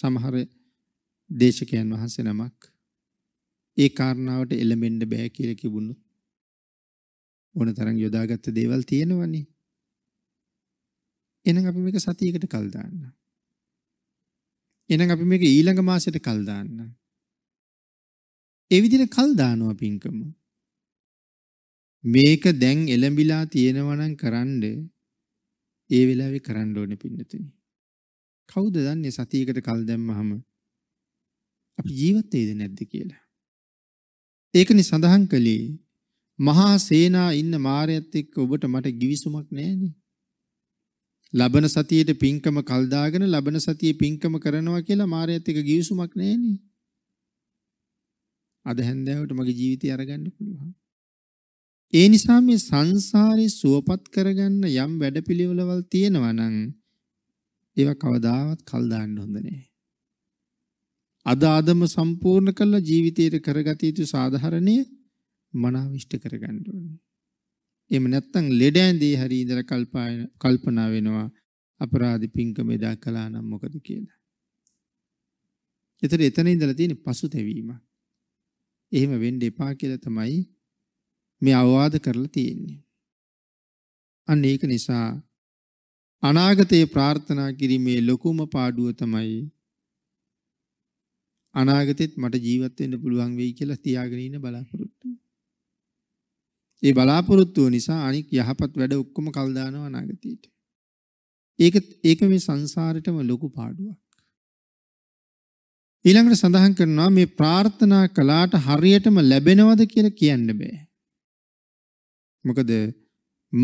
සමහර දේශකයන් වහන්සේ නමක් ඒ කාරණාවට එළඹෙන්න බෑ කියලා කිව්වොත් ඕන තරම් යොදාගත්ත දේවල් තියෙනවනේ. එහෙනම් අපි මේක සතියකට කල් දාන්න. එහෙනම් අපි මේක ඊළඟ මාසෙට කල් දාන්න. ඒ විදිහට කල් දානවා පින්කම. මේක දැන් එළඹිලා තියෙනවා නම් කරන්න ඒ වෙලාවේ කරන්න ඕනේ පින්නතුනි. කවුද දන්නේ සතියකට කල් දැම්මහම අපි ජීවත්තේද නැද්ද කියලා. ඒකනි සඳහන් කළේ මහා සේනා ඉන්න මාරයත් එක්ක ඔබට මට ගිවිසුමක් නෑනේ. ලබන සතියේට පින්කම කල්දාගෙන ලබන සතියේ පින්කම කරනවා කියලා මාරයත් එක්ක ගිවිසුමක් නෑනේ. අද හැන්දෑවට මගේ ජීවිතය අරගන්න පුළුවන්. ඒ නිසා මේ සංසාරේ සුවපත් කරගන්න යම් වැඩපිළිවෙළවල් තියෙනවා නම් ඒවා කවදාවත් කල් දාන්න හොඳ නෑ. අද අදම සම්පූර්ණ කරලා ජීවිතයේ කරගත යුතු සාධාරණයේ මනාව ඉෂ්ට කරගන්න ඕනේ. එහෙම නැත්නම් ලෙඩ ඇඳේ හරි ඉඳලා කල්පන කල්පනා වෙනවා අපරාධ පිංකම එදා කළා නම් මොකද කියලා. ඒතර එතන ඉඳලා තියෙන පසුතැවීම. එහෙම වෙන්න එපා කියලා තමයි මේ අවවාද කරලා තියෙන්නේ. අන්න ඒක නිසා අනාගතයේ ප්‍රාර්ථනා කිරීමේ ලොකුම පාඩුව තමයි අනාගතෙත් මට ජීවත් වෙන්න පුළුවන් වෙයි කියලා තියාගෙන ඉන්න බලාපොරොත්තු. ඒ බලාපොරොත්තුව නිසා අනික් යහපත් වැඩ ඔක්කොම කල් දානවා අනාගතයට. ඒක ඒක මේ සංසාරෙටම ලොකු පාඩුවක්. ඊළඟට සඳහන් කරනවා මේ ප්‍රාර්ථනා කළාට හරියටම ලැබෙනවද කියලා කියන්න බෑ. මොකද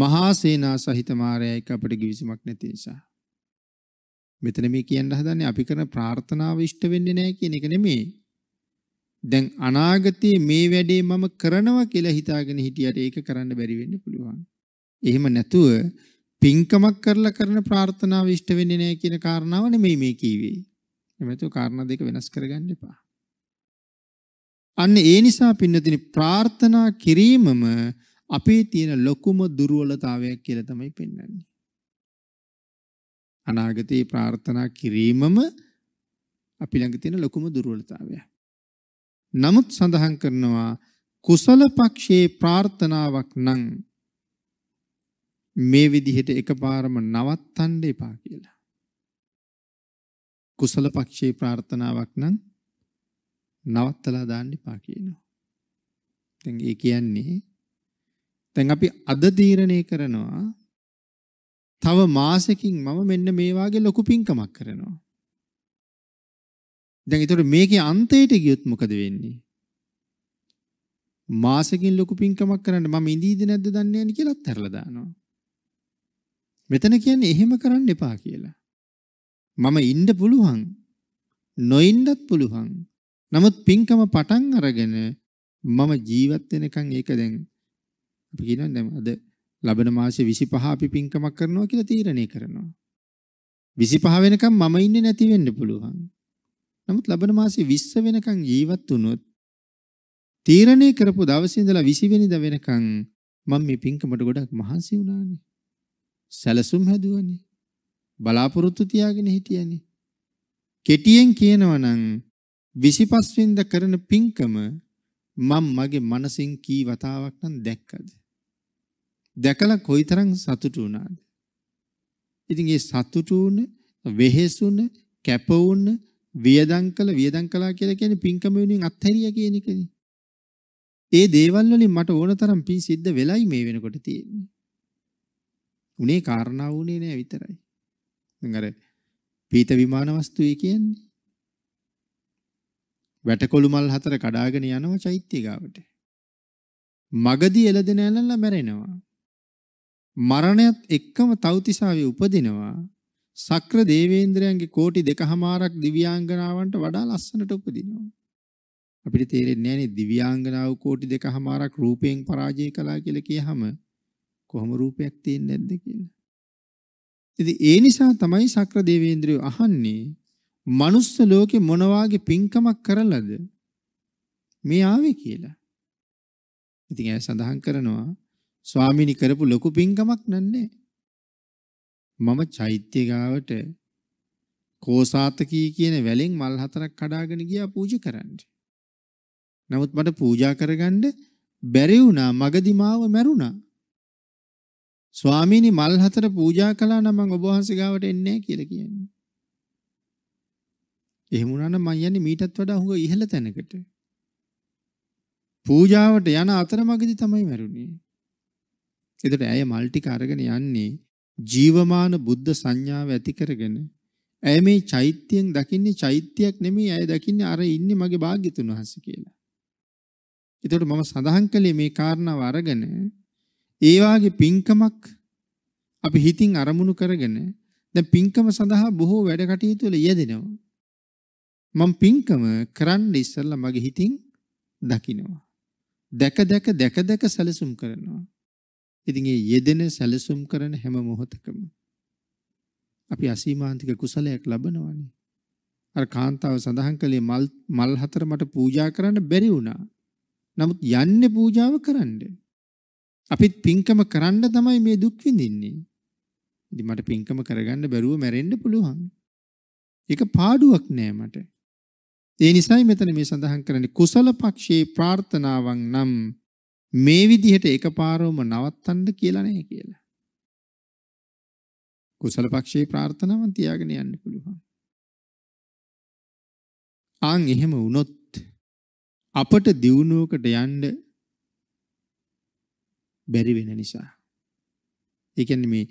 මහා සේනා සහිත මාරයයි අපිට කිවිසමක් නැති නිසා. මෙතන මේ කියන්න හදන්නේ අපි කරන ප්‍රාර්ථනාව ඉෂ්ට වෙන්නේ නැහැ කියන එක නෙමෙයි. දැන් අනාගතයේ මේ වැඩේ මම කරනවා කියලා හිතාගෙන හිටියට ඒක කරන්න බැරි වෙන්න පුළුවන්. එහෙම නැතුව පින්කමක් කරලා කරන ප්‍රාර්ථනාව ඉෂ්ට වෙන්නේ නැහැ කියන කාරණාව නෙමෙයි මේ කීවේ. එමෙතු කාරණා දෙක වෙනස් කරගන්න එපා. අන්න ඒ නිසා පින්නදින ප්‍රාර්ථනා කිරීමම අපේ තියෙන ලොකුම දුර්වලතාවයක් කියලා තමයි පෙන්වන්නේ. අනාගතේ ප්‍රාර්ථනා කිරීමම අපි ළඟ තියෙන ලොකුම දුර්වලතාවය. නමුත් සඳහන් කරනවා කුසල පක්ෂයේ ප්‍රාර්ථනාවක් නම් මේ විදිහට එකපාරම නවත්තන්න එපා කියලා. කුසල පක්ෂයේ ප්‍රාර්ථනාවක් නම් නවත්තලා දාන්න එපා කියනවා. දැන් ඒ කියන්නේ දැන් අපි අද තීරණය කරනවා තව මාසෙකින් මම මෙන්න මේ වාගේ ලොකු පිංකමක් කරනවා. දැන් ඒතකොට මේකේ අන්තයට ගියොත් මොකද වෙන්නේ? මාසෙකින් ලොකු පිංකමක් කරන්න මම ඉඳීද නැද්ද දන්නේ නැහැ කියලාත් හැරලා දානවා. මෙතන කියන්නේ එහෙම කරන්න එපා කියලා. මම ඉන්න පුළුවන්. නොඉන්නත් පුළුවන්. නමුත් පිංකම පටන් අරගෙන මම ජීවත් වෙනකන් ඒක දැන් අපි කියනවා දැන් අද ලබන මාසේ 25 අපි පින්කමක් කරනවා කියලා තීරණය කරනවා. 25 වෙනකම් මම ඉන්නේ නැති වෙන්න පුළුවන්. නමුත් ලබන මාසේ 20 වෙනකම් ජීවත් වුණොත් තීරණය කරපු දවසේ ඉඳලා 20 වෙනිදා වෙනකම් මම මේ පින්කමට ගොඩක් මහන්සි වුණානේ. සැලසුම් හැදුවනේ. බලාපොරොත්තු තියාගෙන හිටියනේ. කෙටියෙන් කියනවා නම් 25 වෙනිදා කරන පින්කම මම මගේ මනසින් කී වතාවක් නම් දැක්කද? දැකලා කොයිතරම් සතුටු වුණාද? ඉතින් ඒ සතුටු වුණ, වෙහෙසුණ, කැප වුණ, වියදම් කළ, වියදම් කළා කියලා කියන්නේ පින්කම වෙනුවෙන් අත්හැරිය කියන එකනේ. ඒ දේවල් වලින් මට ඕන තරම් පින් සිද්ධ වෙලයි මේ වෙනකොට තියෙන්නේ. උනේ කාරණා වුණේ නෑ විතරයි. දැන් අර පීත විමාන වස්තුවේ කියන්නේ වැටකොළු මල් හතර කඩාගෙන යනවා චෛත්‍ය ගාවට. මගදී එළදෙන ඇලලා මැරෙනවා. මරණයත් එක්කම තවතිසාවේ උපදිනවා සක්‍ර දේවේන්ද්‍රයන්ගේ කෝටි දෙකහමාරක් දිව්‍යාංගනාවන්ට වඩා ලස්සනට උපදිනවා. අපිට තේරෙන්නේ නැහැනේ දිව්‍යාංගනාව කෝටි දෙකහමාරක් රූපයෙන් පරාජය කළා කියලා කියහම කොහොම රූපයක් තියෙන්නේ නැද්ද කියලා. ඉතින් ඒ නිසා තමයි සක්‍ර දේවේන්ද්‍රයෝ අහන්නේ මනුස්ස ලෝකේ මොන වාගේ පින්කමක් කරලාද මේ ආවේ කියලා. ඉතින් ඇය සඳහන් කරනවා ස්වාමිනී කරපු ලොකු පින්කමක් නන්නේ. මම චෛත්‍ය ගාවට කෝසాతකී කියන වැලෙන් මල් හතරක් කඩාගෙන ගියා පූජා කරන්න. නමුත් මට පූජා කරගන්න බැරි වුණා මගදී මාව මැරුණා. ස්වාමීනි මල් හතර පූජා කළා නම් මම ඔබ වහන්සේ ගාවට එන්නේ නැහැ කියලා කියන්නේ. එහෙම වුණා නම් මම යන්නේ මීටත් වඩා හුඟ ඉහළ තැනකට. පූජාවට යන අතරමඟදී තමයි මැරුණේ. එතකොට ඇය මල් ටික අරගෙන යන්නේ ජීවමාන බුද්ධ සංඥාව ඇති කරගෙන. ඇය මේ චෛත්‍යයෙන් දකින්නේ චෛත්‍යයක් නෙමෙයි ඇය දකින්නේ අර ඉන්නේ මගේ භාග්‍යතුන් වහන්සේ කියලා. එතකොට මම සඳහන් කළේ මේ කාරණාව අරගෙන ඒ වාගේ පින්කමක් අපි හිතින් අරමුණු කරගෙන දැන් පින්කම සඳහා බොහෝ වැඩ කටයුතු වල යෙදෙනවා. මම පින්කම කරන්න ඉස්සෙල්ලා මගේ හිතින් දකිනවා. දැක දැක දැක දැක සැලසුම් කරනවා. ඉතින් ඒ යෙදෙන සැලසුම් කරන හැම මොහොතකම අපි අසීමාන්තික කුසලයක් ලබනවානේ. අර කාන්තාව සඳහන් කළේ මල් මල් හතර මට පූජා කරන්න බැරි වුණා. නමුත් යන්නේ පූජාව කරන්න. අපිත් පින්කම කරන්න තමයි මේ දුක් විඳින්නේ. ඉතින් මට පින්කම කරගන්න බැරුව මැරෙන්න පුළුවන්. ඒක පාඩුවක් නෑ මට. ඒ නිසයි මෙතන මේ සඳහන් කරන්නේ කුසල පක්ෂයේ ප්‍රාර්ථනාවන් නම් මේ විදිහට එකපාරවම නවත්තන්න කියලා නැහැ කියලා. කුසල පක්ෂයේ ප්‍රාර්ථනාවන් තියාගෙන යන්න පුළුවන්. ආන් එහෙම වුණොත් අපට දියුණුවකට යන්න බැරි වෙන නිසා. ඒ කියන්නේ මේ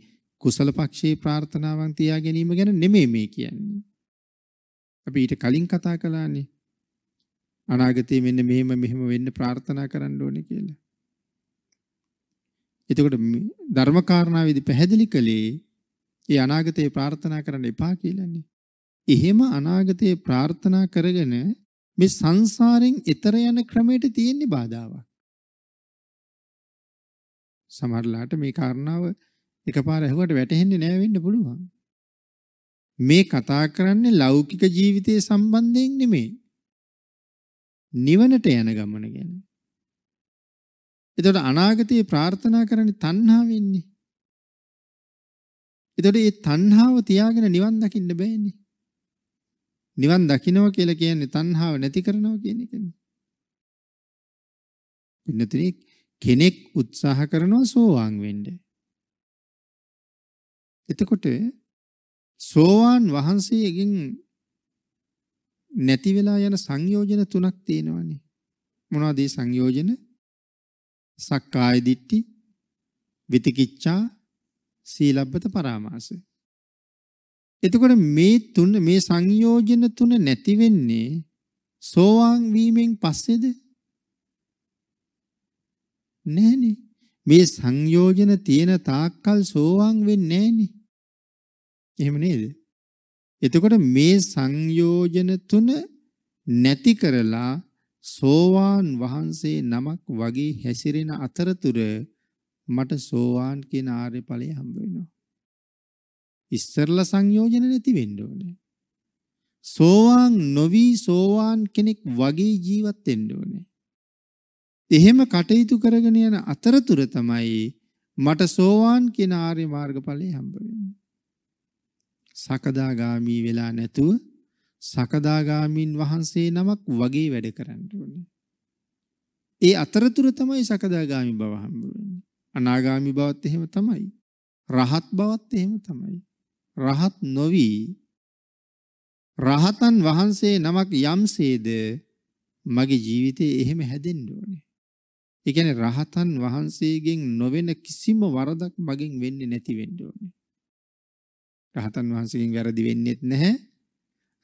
කුසල පක්ෂයේ ප්‍රාර්ථනාවන් තියා ගැනීම ගැන නෙමෙයි මේ කියන්නේ. අපි ඊට කලින් කතා කළානේ අනාගතයේ මෙන්න මෙහෙම මෙහෙම වෙන්න ප්‍රාර්ථනා කරන්න ඕනේ කියලා. එතකොට ධර්මකාරණාවේදී පැහැදිලි කළේ ඒ අනාගතේ ප්‍රාර්ථනා කරන්න එපා කියලානේ. එහෙම අනාගතේ ප්‍රාර්ථනා කරගෙන මේ සංසාරෙන් එතර යන ක්‍රමයට තියෙන බාධාවක්. සමහරලාට මේ කාරණාව එකපාර ඇහුවට වැටහෙන්නේ නැහැ වෙන්න පුළුවන්. මේ කතා කරන්නේ ලෞකික ජීවිතයේ සම්බන්ධයෙන් නෙමෙයි. නිවනට යන ගමන ගැන. එතකොට අනාගතයේ ප්‍රාර්ථනා කරන්නේ තණ්හාවෙන්නේ. එතකොට මේ තණ්හාව තියාගෙන නිවන් දකින්න බෑනේ. නිවන් දකින්නවා කියලා කියන්නේ තණ්හාව නැති කරනවා කියන එකනේ. ඉන්නතේ කෙනෙක් උත්සාහ කරනවා සෝවාන් වෙන්න. එතකොට සෝවාන් වහන්සේගෙන් නැති වෙලා යන සංයෝජන තුනක් තියෙනවානේ. මොනවද මේ සංයෝජන? සක්කාය දිට්ටි, විතිකිච්ඡා, සීලබ්බත පරාමාස. එතකොට මේ තුන මේ සංයෝජන තුන නැති වෙන්නේ සෝවාන් වීමෙන් පස්සේද? නැහනේ. මේ සංයෝජන තියෙන තාක්කල් සෝවාන් වෙන්නේ නැහනේ. එහෙම නේද? එතකොට මේ සංයෝජන තුන නැති කරලා සෝවාන් වහන්සේ නමක් වගේ හැසිරෙන අතරතුර මට සෝවාන් කියන ආර්ය ඵලය හම්බ වෙනවා. ඉස්තරලා සංයෝජන නැති වෙන්න ඕනේ. සෝවාන් නොවි සෝවාන් කෙනෙක් වගේ ජීවත් වෙන්න ඕනේ. එහෙම කටයුතු කරගෙන යන අතරතුර තමයි මට සෝවාන් කියන ආර්ය මාර්ගඵලය හම්බ වෙන්නේ. සකදාගාමි වෙලා නැතුව සකදාගාමීන් වහන්සේ නමක් වගේ වැඩ කරන්න ඕනේ. ඒ අතරතුර තමයි සකදාගාමි බව හම්බ වෙන්නේ. අනාගාමි බවත් එහෙම තමයි. රහත් බවත් එහෙම තමයි. රහත් නොවි රහතන් වහන්සේ නමක් යම්සේද මගේ ජීවිතේ එහෙම හැදෙන්න ඕනේ. ඒ කියන්නේ රහතන් වහන්සේගෙන් නොවන කිසිම වරදක් මගෙන් වෙන්නේ නැති වෙන්න ඕනේ. රහතන් වහන්සේගෙන් වැරදි වෙන්නේත් නැහැ.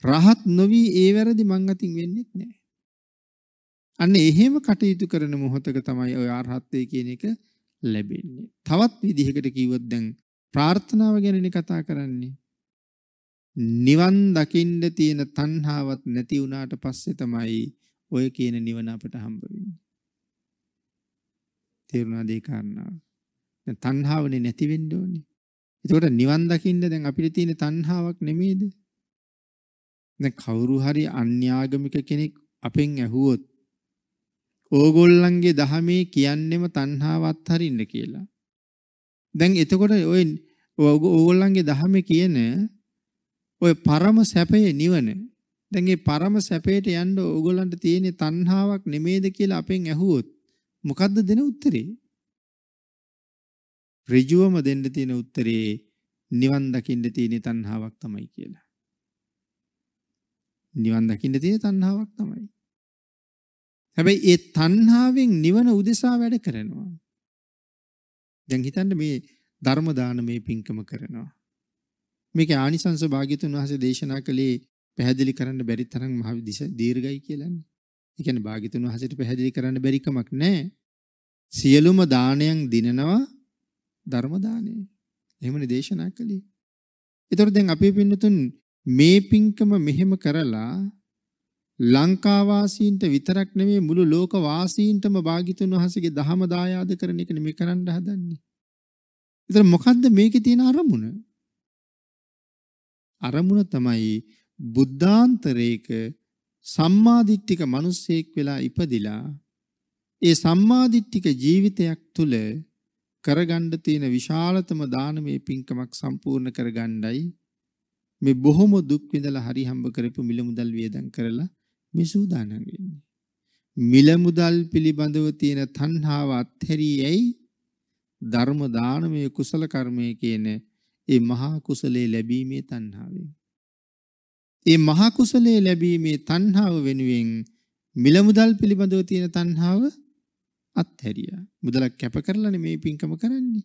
රහත් නොවි ඒ වැරදි මං අතින් වෙන්නේත් නැහැ. අන්න එහෙම කටයුතු කරන මොහොතක තමයි ඔය අරහත්ත්වය කියන එක ලැබෙන්නේ. තවත් විදිහකට කිව්වොත් දැන් ප්‍රාර්ථනාව ගැනනේ කතා කරන්නේ. නිවන් දකින්න තියෙන තණ්හාවත් නැති වුණාට පස්සේ තමයි ඔය කියන නිවන අපට හම්බ වෙන්නේ. තේරුණාද ඒ කාරණාව? දැන් තණ්හාවනේ නැති වෙන්න ඕනේ. ඒකට නිවන් දකින්න දැන් අපිට තියෙන තණ්හාවක් නෙමෙයිද? දැන් කවුරු හරි අන්‍යාගමික කෙනෙක් අපෙන් ඇහුවොත් ඕගොල්ලන්ගේ දහමේ කියන්නෙම තණ්හාව අත්හරින්න කියලා. දැන් එතකොට ඔය ඕගොල්ලන්ගේ දහමේ කියන ඔය පරම සැපය නිවන. දැන් මේ පරම සැපයට යන්න ඕගොල්ලන්ට තියෙන තණ්හාවක් නෙමේද කියලා අපෙන් ඇහුවොත් මොකද්ද දෙන උත්තරේ? ඍජුවම දෙන්න තියෙන උත්තරේ නිවන් දකින්න තියෙන තණ්හාවක් තමයි කියලා. නිවන් දකින්න තියෙන තණ්හාවක් තමයි. හැබැයි ඒ තණ්හාවෙන් නිවන උදෙසා වැඩ කරනවා. දැන් හිතන්න මේ ධර්ම දානමේ පින්කම කරනවා. මේක ආනිසංස භාග්‍යතුන් වහන්සේ දේශනා කළේ පැහැදිලි කරන්න බැරි තරම් මහ දිස දීර්ඝයි කියලානේ. ඒ කියන්නේ භාග්‍යතුන් වහන්සේට පැහැදිලි කරන්න බැරි කමක් නැහැ. සියලුම දානයන් දිනනවා ධර්ම දානේ. එහෙමනේ දේශනා කළේ. ඒතකොට දැන් අපේ පින්නතුන් මේ පින්කම මෙහෙම කරලා ලංකා වාසීන්ට විතරක් නෙමෙයි මුළු ලෝක වාසීන්ටම භාග්‍යතුන් වහන්සේගේ දහම දායාද කරන එක නෙමෙයි කරන්න හදන්නේ. ඒතර මොකද්ද මේකේ තියෙන අරමුණ? අරමුණ තමයි බුද්ධාන්තරේක සම්මාදිට්ඨික මිනිසෙක් වෙලා ඉපදිලා ඒ සම්මාදිට්ඨික ජීවිතයක් තුළ කරගන්න තියෙන විශාලතම දානමය පින්කමක් සම්පූර්ණ කරගන්නයි මේ බොහොම දුක් විඳලා හරි හම්බ කරපු මිල මුදල් වියදම් කරලා මේ සූදානම් වෙන්නේ. මිල මුදල් පිළිබඳව තියෙන තණ්හාව අත්හැරියයි ධර්ම දානමය කුසල කර්මය කියන ඒ මහා කුසලයේ ලැබීමේ තණ්හාවෙන්. ඒ මහා කුසලයේ ලැබීමේ තණ්හාව වෙනුවෙන් මිල මුදල් පිළිබඳව තියෙන තණ්හාව අත්හැරියා. මුදලක් කැප කරලානේ මේ පින්කම කරන්නේ.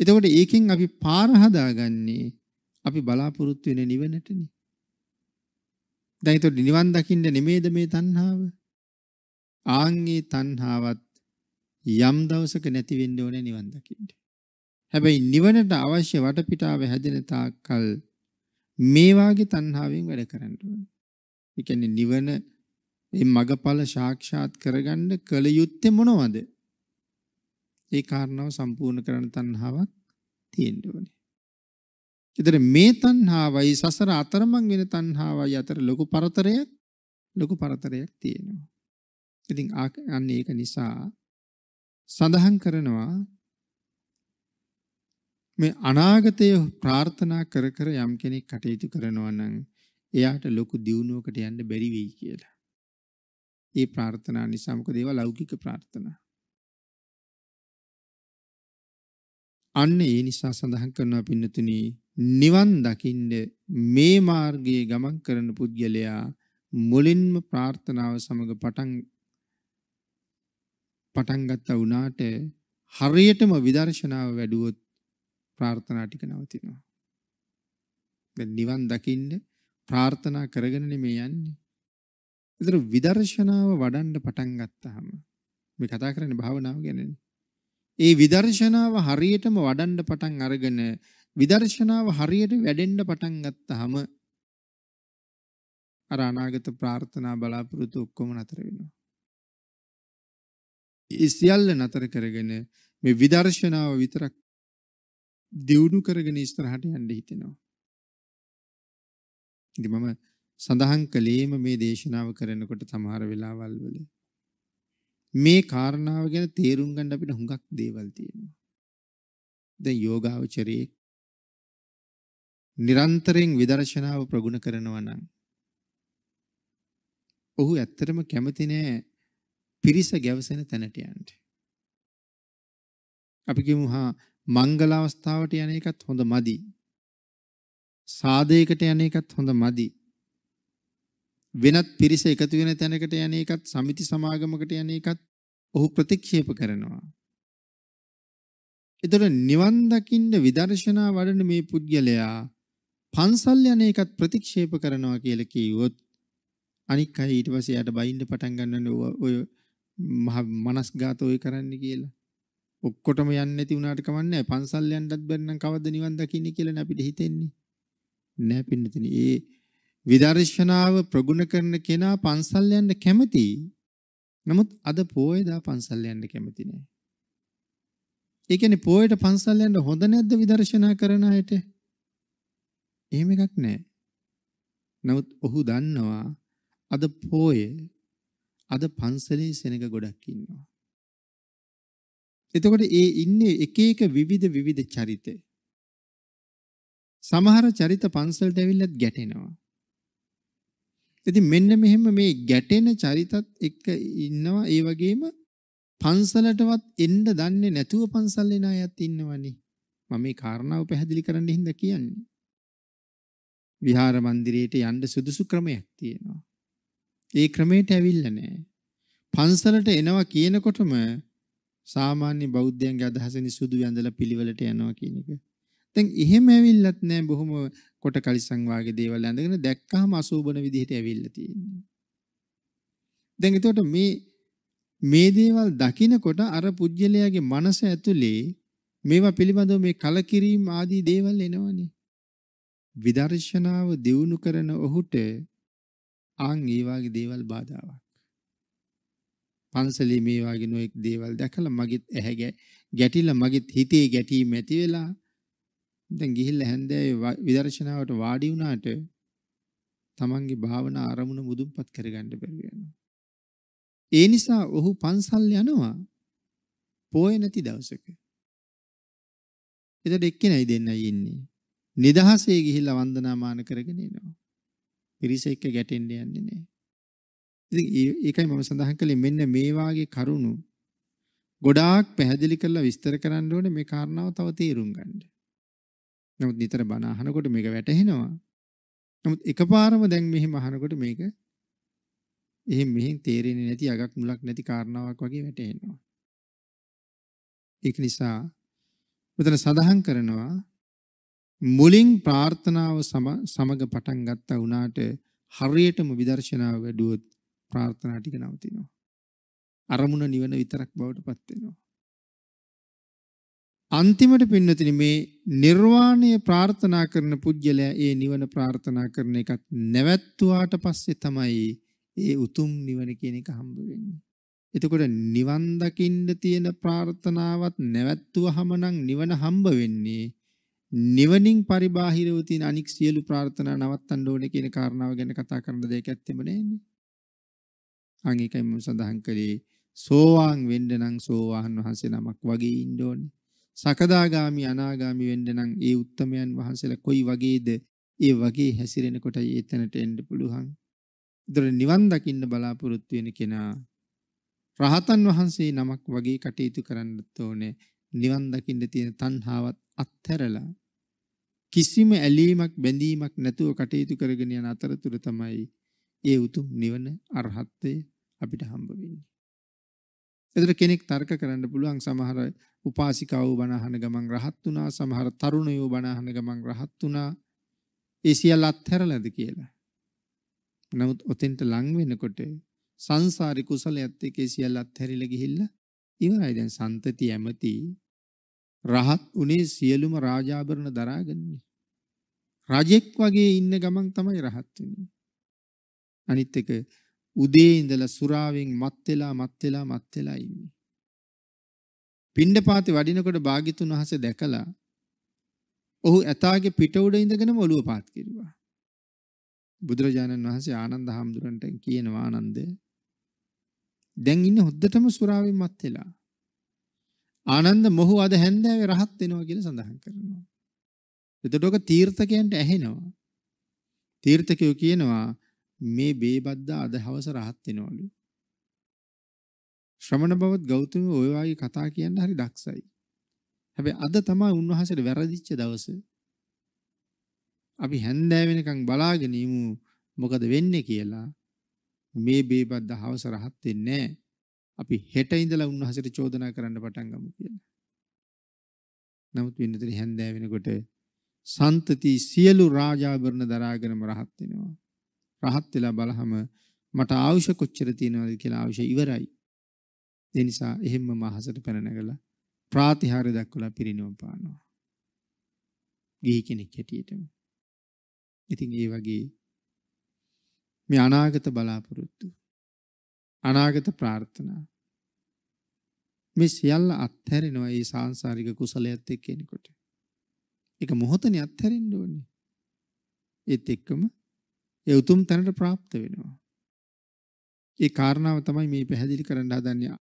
එතකොට ඒකෙන් අපි පාර හදාගන්නේ අපි බලාපොරොත්තු වෙන නිවනටනේ. දැන් ඒතකොට නිවන් දකින්න නෙමේද මේ තණ්හාව? ආන්ගේ තණ්හාවත් යම් දවසක නැති වෙන්න ඕනේ නිවන් දකින්න. හැබැයි නිවනට අවශ්‍ය වටපිටාව හැදෙන තාක්කල් මේ වාගේ තණ්හාවෙන් වැඩ කරන්න ඕනේ. ඒ කියන්නේ නිවන මේ මගඵල සාක්ෂාත් කරගන්න කල යුත්තේ මොනවද? ඒ කාරණාව සම්පූර්ණ කරන තණ්හාවක් තියෙන්න ඕනේ. ඒතර මේ තණ්හාවයි සසර අතරමං වෙන තණ්හාවයි අතර ලොකු පරතරයක් ලොකු පරතරයක් තියෙනවා. ඉතින් අන්න ඒක නිසා සඳහන් කරනවා මේ අනාගතය ප්‍රාර්ථනා කර කර යම් කෙනෙක් කටයුතු කරනවා නම් එයාට ලොකු දියුණුවකට යන්න බැරි වෙයි කියලා. ඒ ප්‍රාර්ථනා නිසා මොකද ඒවා ලෞකික ප්‍රාර්ථනා. අන්න ඒ නිසා සඳහන් කරනවා පින්නතුනි නිවන් දකින්න මේ මාර්ගයේ ගමන් කරන පුද්ගලයා මුලින්ම ප්‍රාර්ථනාව සමග පටන් පටන් ගත්තා වුණාට හරියටම විදර්ශනාව වැඩුවොත් ප්‍රාර්ථනා ටික නවතිනවා. දැන් නිවන් දකින්න ප්‍රාර්ථනා කරගෙන නෙමෙයි යන්නේ. ඒතර විදර්ශනාව වඩන්න පටන් ගත්තාම මේ කතා කරන්නේ භාවනාව ගැනනේ. ඒ විදර්ශනාව හරියටම වඩන්න පටන් අරගෙන විදර්ශනාව හරියට වැඩෙන්න පටන් ගත්තාම අර අනාගත ප්‍රාර්ථනා බලාපොරොත්තු ඔක්කොම නතර වෙනවා. ඒ සියල්ල නතර කරගෙන මේ විදර්ශනාව විතරක් දියුණු කරගෙන ඉස්සරහට යන්න හිතෙනවා. ඉතින් මම සඳහන් කළේම මේ දේශනාව කරනකොට සමහර වෙලාවල් වල මේ කාරණාව ගැන තේරුම් ගන්න අපිට හුඟක් දේවල් තියෙනවා. දැන් යෝගාවචරයේ නිරන්තරයෙන් විදර්ශනාව ප්‍රගුණ කරනවා නම් ඔහු ඇත්තටම කැමති නෑ පිරිස ගැවසෙන තැනට යන්න. අපි කියමු හා මංගල අවස්ථාවට යන එකත් හොඳ මදි. සාදයකට යන එකත් හොඳ මදි. වෙනත් පිරිස එකතු වෙන තැනකට යන එකත් සමිති සමාගමකට යන එකත් ඔහු ප්‍රතික්ෂේප කරනවා. එතකොට නිවන් දකින්න විදර්ශනා වඩන මේ පුද්ගලයා පන්සල් යන එකත් ප්‍රතික්ෂේප කරනවා කියලා කිව්වොත් අනික් අය ඊට පස්සේ යාට බයින්න පටන් ගන්නවනේ ඔය මනස්ගත ඔය කරන්න කියලා. ඔක්කොටම යන්නේ නැති වුණාට කමන්නේ නැහැ. පන්සල් යන්නත් බැරි නම් කවද්ද නිවන් දකින්නේ කියලා අපිට හිතෙන්නේ. නැහැ පින්නතනේ. ඒ විදර්ශනාව ප්‍රගුණ කරන කෙනා පන්සල් යන්න කැමතියි. නමුත් අද පෝයදා පන්සල් යන්න කැමති නෑ. ඒ කියන්නේ පෝයට පන්සල් යන්න හොඳ නැද්ද විදර්ශනා කරන අයට? එහෙම එකක් නෑ. නමුත් ඔහු දන්නවා අද පෝය අද පන්සලේ සෙනඟ ගොඩක් ඉන්නවා. එතකොට ඒ ඉන්නේ එක එක විවිධ විවිධ චරිත. සමහර චරිත පන්සලට ඇවිල්ලත් ගැටෙනවා. ඉතින් මෙන්න මෙහෙම මේ ගැටෙන චරිතත් එක්ක ඉන්නවා ඒ වගේම පන්සලටවත් එන්න දන්නේ නැතුව පන්සල් එන අයත් ඉන්නවනේ. මම මේ කාරණාව පැහැදිලි කරන්න හින්දා කියන්නේ. විහාර මන්දිරයට යන්න සුදුසු ක්‍රමයක් තියෙනවා. ඒ ක්‍රමයට ඇවිල්ලා නැහැ. පන්සලට එනවා කියනකොටම සාමාන්‍ය බෞද්ධයන්ගේ අදහසෙනි සුදු ඇඳලා පිළිවෙලට යනවා කියන එක. දැන් එහෙම ඇවිල්ලත් නැහැ බොහොම කොට කලිසම් වාගේ දේවල් ඇඳගෙන දැක්කහම අසෝබන විදිහට ඇවිල්ලා තියෙන්නේ. දැන් එතකොට මේ මේ දේවල් දකිනකොට අර පුජ්‍යලයාගේ මනස ඇතුලේ මේවා පිළිබඳව මේ කලකිරීම ආදී දේවල් එනවනේ. විදර්ශනාව දියුණු කරන ඔහුට ආන් ඒ වාගේ දේවල් බාධාවක්. පන්සලේ මේ වාගේ නොඑක් දේවල් දැකලා මගෙත් ඇහැ ගැටිලා මගෙත් හිතේ ගැටීම් ඇති වෙලා දැන් ගිහිල්ලා හැන්දෑවේ විදර්ශනාවට වාඩි වුණාට තමන්ගේ භාවනා අරමුණ මුදුන්පත් කරගන්න බැරි වෙනවා. ඒ නිසා ඔහු පන්සල් යනවා පොය නැති දවසක. එතකොට එක්කෙනයි දෙන්නයි ඉන්නේ. නිදහසේ ගිහිල්ලා වන්දනාමාන කරගෙන එනවා. පිරිස එක්ක ගැටෙන්න යන්නේ නැහැ. ඉතින් ඒකයි මම සඳහන් කළේ මෙන්න මේ වාගේ කරුණු ගොඩාක් පැහැදිලි කරලා විස්තර කරන්න ඕනේ මේ කාරණාව තව තේරුම් ගන්න. නමුත් නිතර බණ අහනකොට මේක වැටහෙනවා. නමුත් එකපාරම දැන් මෙහෙම අහනකොට මේක එහෙම මෙහෙන් තේරෙන්නේ නැති අගක් මුලක් නැති කාරණාවක් වගේ වැටහෙනවා. ඒක නිසා මෙතන සඳහන් කරනවා මුලින් ප්‍රාර්ථනාව සමග පටන් ගත්තා වුණාට හරියටම විදර්ශනාව වැඩුවොත් ප්‍රාර්ථනා ටික නවතිනවා. අරමුණ නිවන විතරක් බවට පත් වෙනවා. අන්තිමට පින්නතින මේ නිර්වාණය ප්‍රාර්ථනා කරන පුජ්‍යලයා ඒ නිවන ප්‍රාර්ථනා කරන එකත් නැවැත්තුවාට පස්සේ තමයි ඒ උතුම් නිවන කියන එක හම්බ වෙන්නේ. එතකොට නිවන් දකින්න තියෙන ප්‍රාර්ථනාවත් නැවැත්තුවහම නම් නිවන හම්බ වෙන්නේ නිවනින් පරිබාහිරව තියෙන අනික් සියලු ප්‍රාර්ථනා නවත්තන්න ඕනේ කියන කාරණාව ගැන කතා කරන දෙයක් ඇත්තෙම නෑනේ. අන් එකයි මම සඳහන් කළේ සෝවාන් වෙන්න නම් සෝවාන් වහන්සේ නමක් වගේ ඉන්න ඕනේ. සකදාගාමි අනාගාමි වෙන්න නම් ඒ උත්තමයන් වහන්සේලා කොයි වගේද ඒ වගේ හැසිරෙනකොටයි එතනට එන්න පුළුවන්. ඒතර නිවන් දකින්න බලාපොරොත්තු වෙන කෙනා රහතන් වහන්සේ නමක් වගේ කටයුතු කරන්නත් ඕනේ. නිවන් දකින්න තියෙන තණ්හාවත් අත්හැරලා කිසිම ඇලීමක් බැඳීමක් නැතුව කටයුතු කරගෙන යන අතරතුර තමයි ඒ උතුම් නිවන අරහත්ත්වය අපිට හම්බ වෙන්නේ. එතකොට කෙනෙක් තර්ක කරන්න පුළුවන් සමහර උපාසිකාව බණහන ගමන් රහත් වුණා සමහර තරුණයෝ බණහන ගමන් රහත් වුණා ඒ සියල්ල අත්හැරලාද කියලා. නමුත් ඔතෙන්ට ලං වෙනකොට සංසාරි කුසලයත් එක්ක ඒ සියල්ල අත්හැරිලා ගිහිල්ලා ඉවරයි දැන් සන්තති ඇමති රහත් උනේ සියලුම රාජාභරණ දරාගන්නේ. රජෙක් වගේ ඉන්න ගමන් තමයි රහත් වෙන්නේ. අනිත් එක උදේ ඉඳලා සුරාවෙන් මත් වෙලා මත් වෙලා මත් වෙලා ඉන්නේ. පිණ්ඩපාතේ වඩිනකොට භාග්‍යතුන් වහන්සේ දැකලා ඔහු ඇතාගේ පිට උඩ ඉඳගෙනම ඔළුව පාත් කෙරුවා. බුදුරජාණන් වහන්සේ ආනන්ද හාමුදුරන්ට කියනවා ආනන්ද දැන් ඉන්නේ හොද්දටම සුරාවෙන් මත් වෙලා. ආනන්ද මොහු අද හැන්දෑවේ රහත් වෙනවා කියලා සඳහන් කරනවා. එතකොට ඔක තීර්ථකයන්ට ඇහෙනවා. තීර්ථකයෝ කියනවා මේ බේබද්දා අද හවස rahat වෙනවලු. ශ්‍රමණ බවත් ගෞතම ඔය වගේ කතා කියන්න හරි දක්ෂයි. හැබැයි අද තමයි උන්වහන්සේට වැරදිච්ච දවස. අපි හැන්දෑ වෙනකන් බලාගෙන ඉමු මොකද වෙන්නේ කියලා. මේ බේබද්දා හවස rahat වෙන්නේ නැහැ. අපි හෙට ඉඳලා උන්වහන්සේට චෝදනා කරන්න පටන් ගමු කියලා. නමුත් වෙනතර හැන්දෑ වෙනකොට සන්තති සියලු රාජාභරණ දරාගෙනම රහත් වෙනවා. රහත් වෙලා බලහම මට ආයුෂ කොච්චර තියෙනවද කියලා ආයුෂ ඉවරයි. ඒ නිසා එහෙම්ම මහසට පැන නැගලා ප්‍රාතිහාර්ය දක්වලා පිරිනවම් පානවා. ගිහි කෙනෙක් හැටියටම. ඉතින් ඒ වගේ මේ අනාගත බලාපොරොත්තු අනාගත ප්‍රාර්ථනා මේ සියල්ල අත්හැරෙනවා ඒ සාංශාරික කුසලයත් එක්ක එනකොට. ඒක මොහොතනේ අත්හැරෙන්න ඕනේ. ඒත් එක්කම ඒ උතුම් තැනට પ્રાપ્ત වෙනවා. ඒ කාරණාව තමයි මේ පැහැදිලි කරන්න හදන්නේ.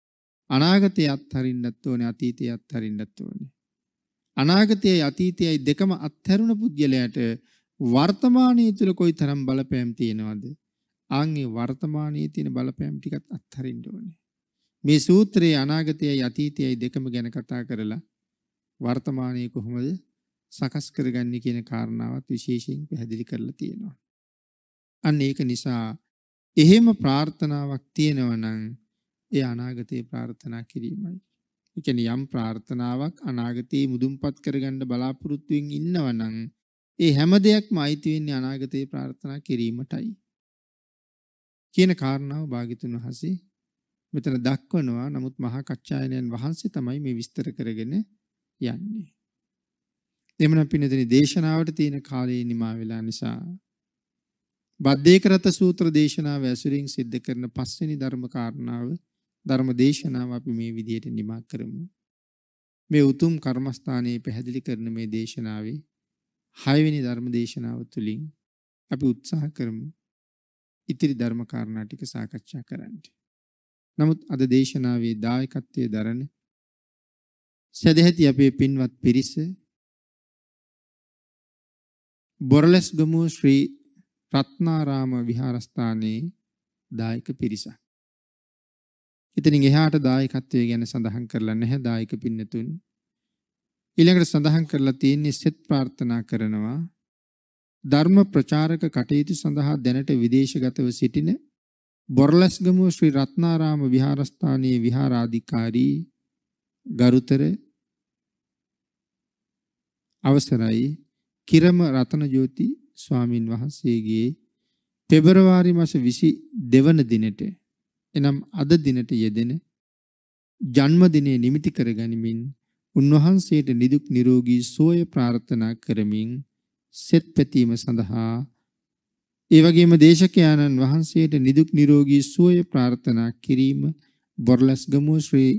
අනාගතය අත්හරින්නත් ඕනේ අතීතය අත්හරින්නත් ඕනේ. අනාගතයයි අතීතයයි දෙකම අත්හැරුණ පුද්ගලයාට වර්තමානයේ තුල කොයිතරම් බලපෑම් තියෙනවද? ආන් ඒ වර්තමානයේ තියෙන බලපෑම් ටිකත් අත්හරින්න ඕනේ. මේ සූත්‍රයේ අනාගතයයි අතීතයයි දෙකම ගැන කතා කරලා වර්තමානයේ කොහොමද සකස් කරගන්නේ කියන කාරණාවත් විශේෂයෙන් පැහැදිලි කරලා තියෙනවා. අන්න ඒක නිසා එහෙම ප්‍රාර්ථනාවක් තියෙනවා නම් ඒ අනාගතේ ප්‍රාර්ථනා කිරීමයි. ඒ කියන්නේ යම් ප්‍රාර්ථනාවක් අනාගතේ මුදුන්පත් කරගන්න බලාපොරොත්තුෙන් ඉන්නවා නම් ඒ හැම දෙයක්ම අයිති වෙන්නේ අනාගතේ ප්‍රාර්ථනා කිරීමටයි. කියන කාරණාව භාග්‍යතුන් වහන්සේ මෙතන දක්වනවා. නමුත් මහා කච්චායනයන් වහන්සේ තමයි මේ විස්තර කරගෙන යන්නේ. එමනම් පින්නදෙනි දේශනාවට තියෙන කාලය නිමා වෙලා නිසා බද්දේකරත සූත්‍ර දේශනාව ඇසුරින් සිද්ධ කරන පස්වෙනි ධර්ම කාරණාව ධර්ම දේශනාව අපි මේ විදිහට නිමා කරමු. මේ උතුම් කර්මස්ථානයේ පැහැදිලි කරන මේ දේශනාවේ හයවෙනි ධර්ම දේශනාව තුලින් අපි උත්සාහ කරමු ඉතිරි ධර්ම කාරණා ටික සාකච්ඡා කරන්න. නමුත් අද දේශනාවේ දායකත්වයේ දරන සදැහැති අපේ පින්වත් පිරිස බොරලස් ගමුව ශ්‍රී රත්නාරාම විහාරස්ථානයේ දායක පිරිසක්. එතනින් එහාට දායකත්වය ගැන සඳහන් කරලා නැහැ දායක පින්නතුන්. ඊළඟට සඳහන් කරලා තියෙන්නේ සෙත් ප්‍රාර්ථනා කරනවා ධර්ම ප්‍රචාරක කටයුතු සඳහා දැනට විදේශගතව සිටින බොරලස්ගමුව ශ්‍රී රත්නාරාම විහාරස්ථානයේ විහාරාධිකාරී ගරුතර අවසරයි කිරම රතනජෝති ස්වාමින් වහන්සේගේ පෙබරවාරි මාස 22 වන දිනට එනම් අද දිනට යෙදෙන ජන්මදිනයේ නිමිති කරගනිමින් උන්වහන්සේට නිදුක් නිරෝගී සුවය ප්‍රාර්ථනා කරමින් සෙත් පැතීම සඳහා ඒ වගේම දේශකයාණන් වහන්සේට නිදුක් නිරෝගී සුවය ප්‍රාර්ථනා කිරීම බොරලස්ගමුව ශ්‍රී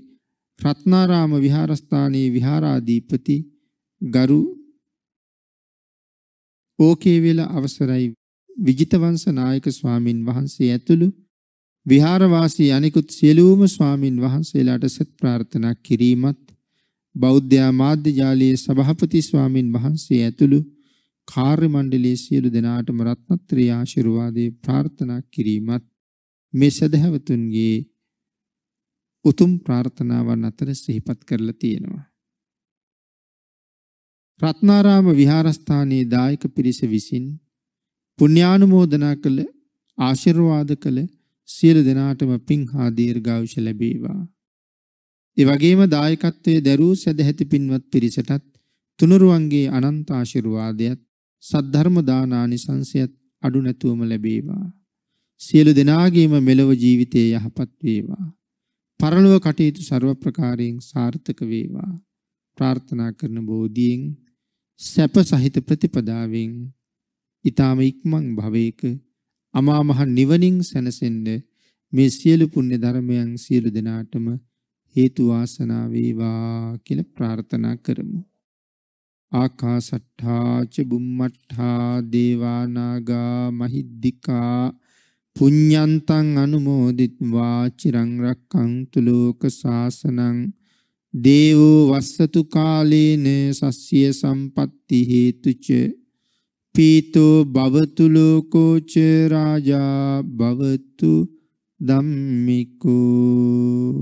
රත්නාරාම විහාරස්ථානයේ විහාරාධිපති ගරු ඕකේ වේල අවසරයි විජිතවංශ නායක ස්වාමින් වහන්සේ ඇතුළු විහාරවාසී අනිකුත් සියලුම ස්වාමින් වහන්සේලාට සත් ප්‍රාර්ථනා කිරීමත් බෞද්ධ ආමාත්‍ය ජාලයේ සභාපති ස්වාමින් වහන්සේ ඇතුළු කාර්ය මණ්ඩලයේ සියලු දෙනාටම රත්නත්‍රි ආශිර්වාදේ ප්‍රාර්ථනා කිරීමත් මේ සදහැවතුන්ගේ උතුම් ප්‍රාර්ථනාවන් අතර සිහිපත් කරලා තියෙනවා රත්නාරාම විහාරස්ථානයේ දායක පිරිස විසින් පුණ්‍යානුමෝදනා කළ ආශිර්වාද කළ සියලු දෙනාටම පිං හා දීර්ඝායුෂ ලැබේවා. ඒ වගේම දායකත්වයේ දරූ සදැහැති පින්වත් පිරිසටත් තුනුරුවන්ගේ අනන්ත ආශිර්වාදයත් සද්ධර්ම දානානිසංසයත් අඩු නැතුවම ලැබේවා. සියලු දෙනාගේම මෙලොව ජීවිතයේ යහපත් වේවා. පරලොව කටයුතු ਸਰව ප්‍රකාරයෙන් සාර්ථක වේවා. ප්‍රාර්ථනා කරන බෝධියෙන් සැප සහිත ප්‍රතිපදාවෙන් ඊ타ම ඉක්මන් භවයක අමා මහ නිවනින් සැනසෙන්න මේ සියලු පුණ්‍ය ධර්මයන් සියලු දෙනාටම හේතු වාසනා වේවා කියලා ප්‍රාර්ථනා කරමු. ආකාසට්ඨා ච බුම්මට්ඨා දේවා නාග මහිද්దికා පුඤ්ඤන්තං අනුමෝදිත්වා චිරං රක්ඛන්තු ලෝක සාසනං දේවෝ වස්සතු කාලේන සස්්‍ය සම්පatti හේතුච පීතෝ භවතු ලෝකෝච රාජා භවතු ධම්මිකෝ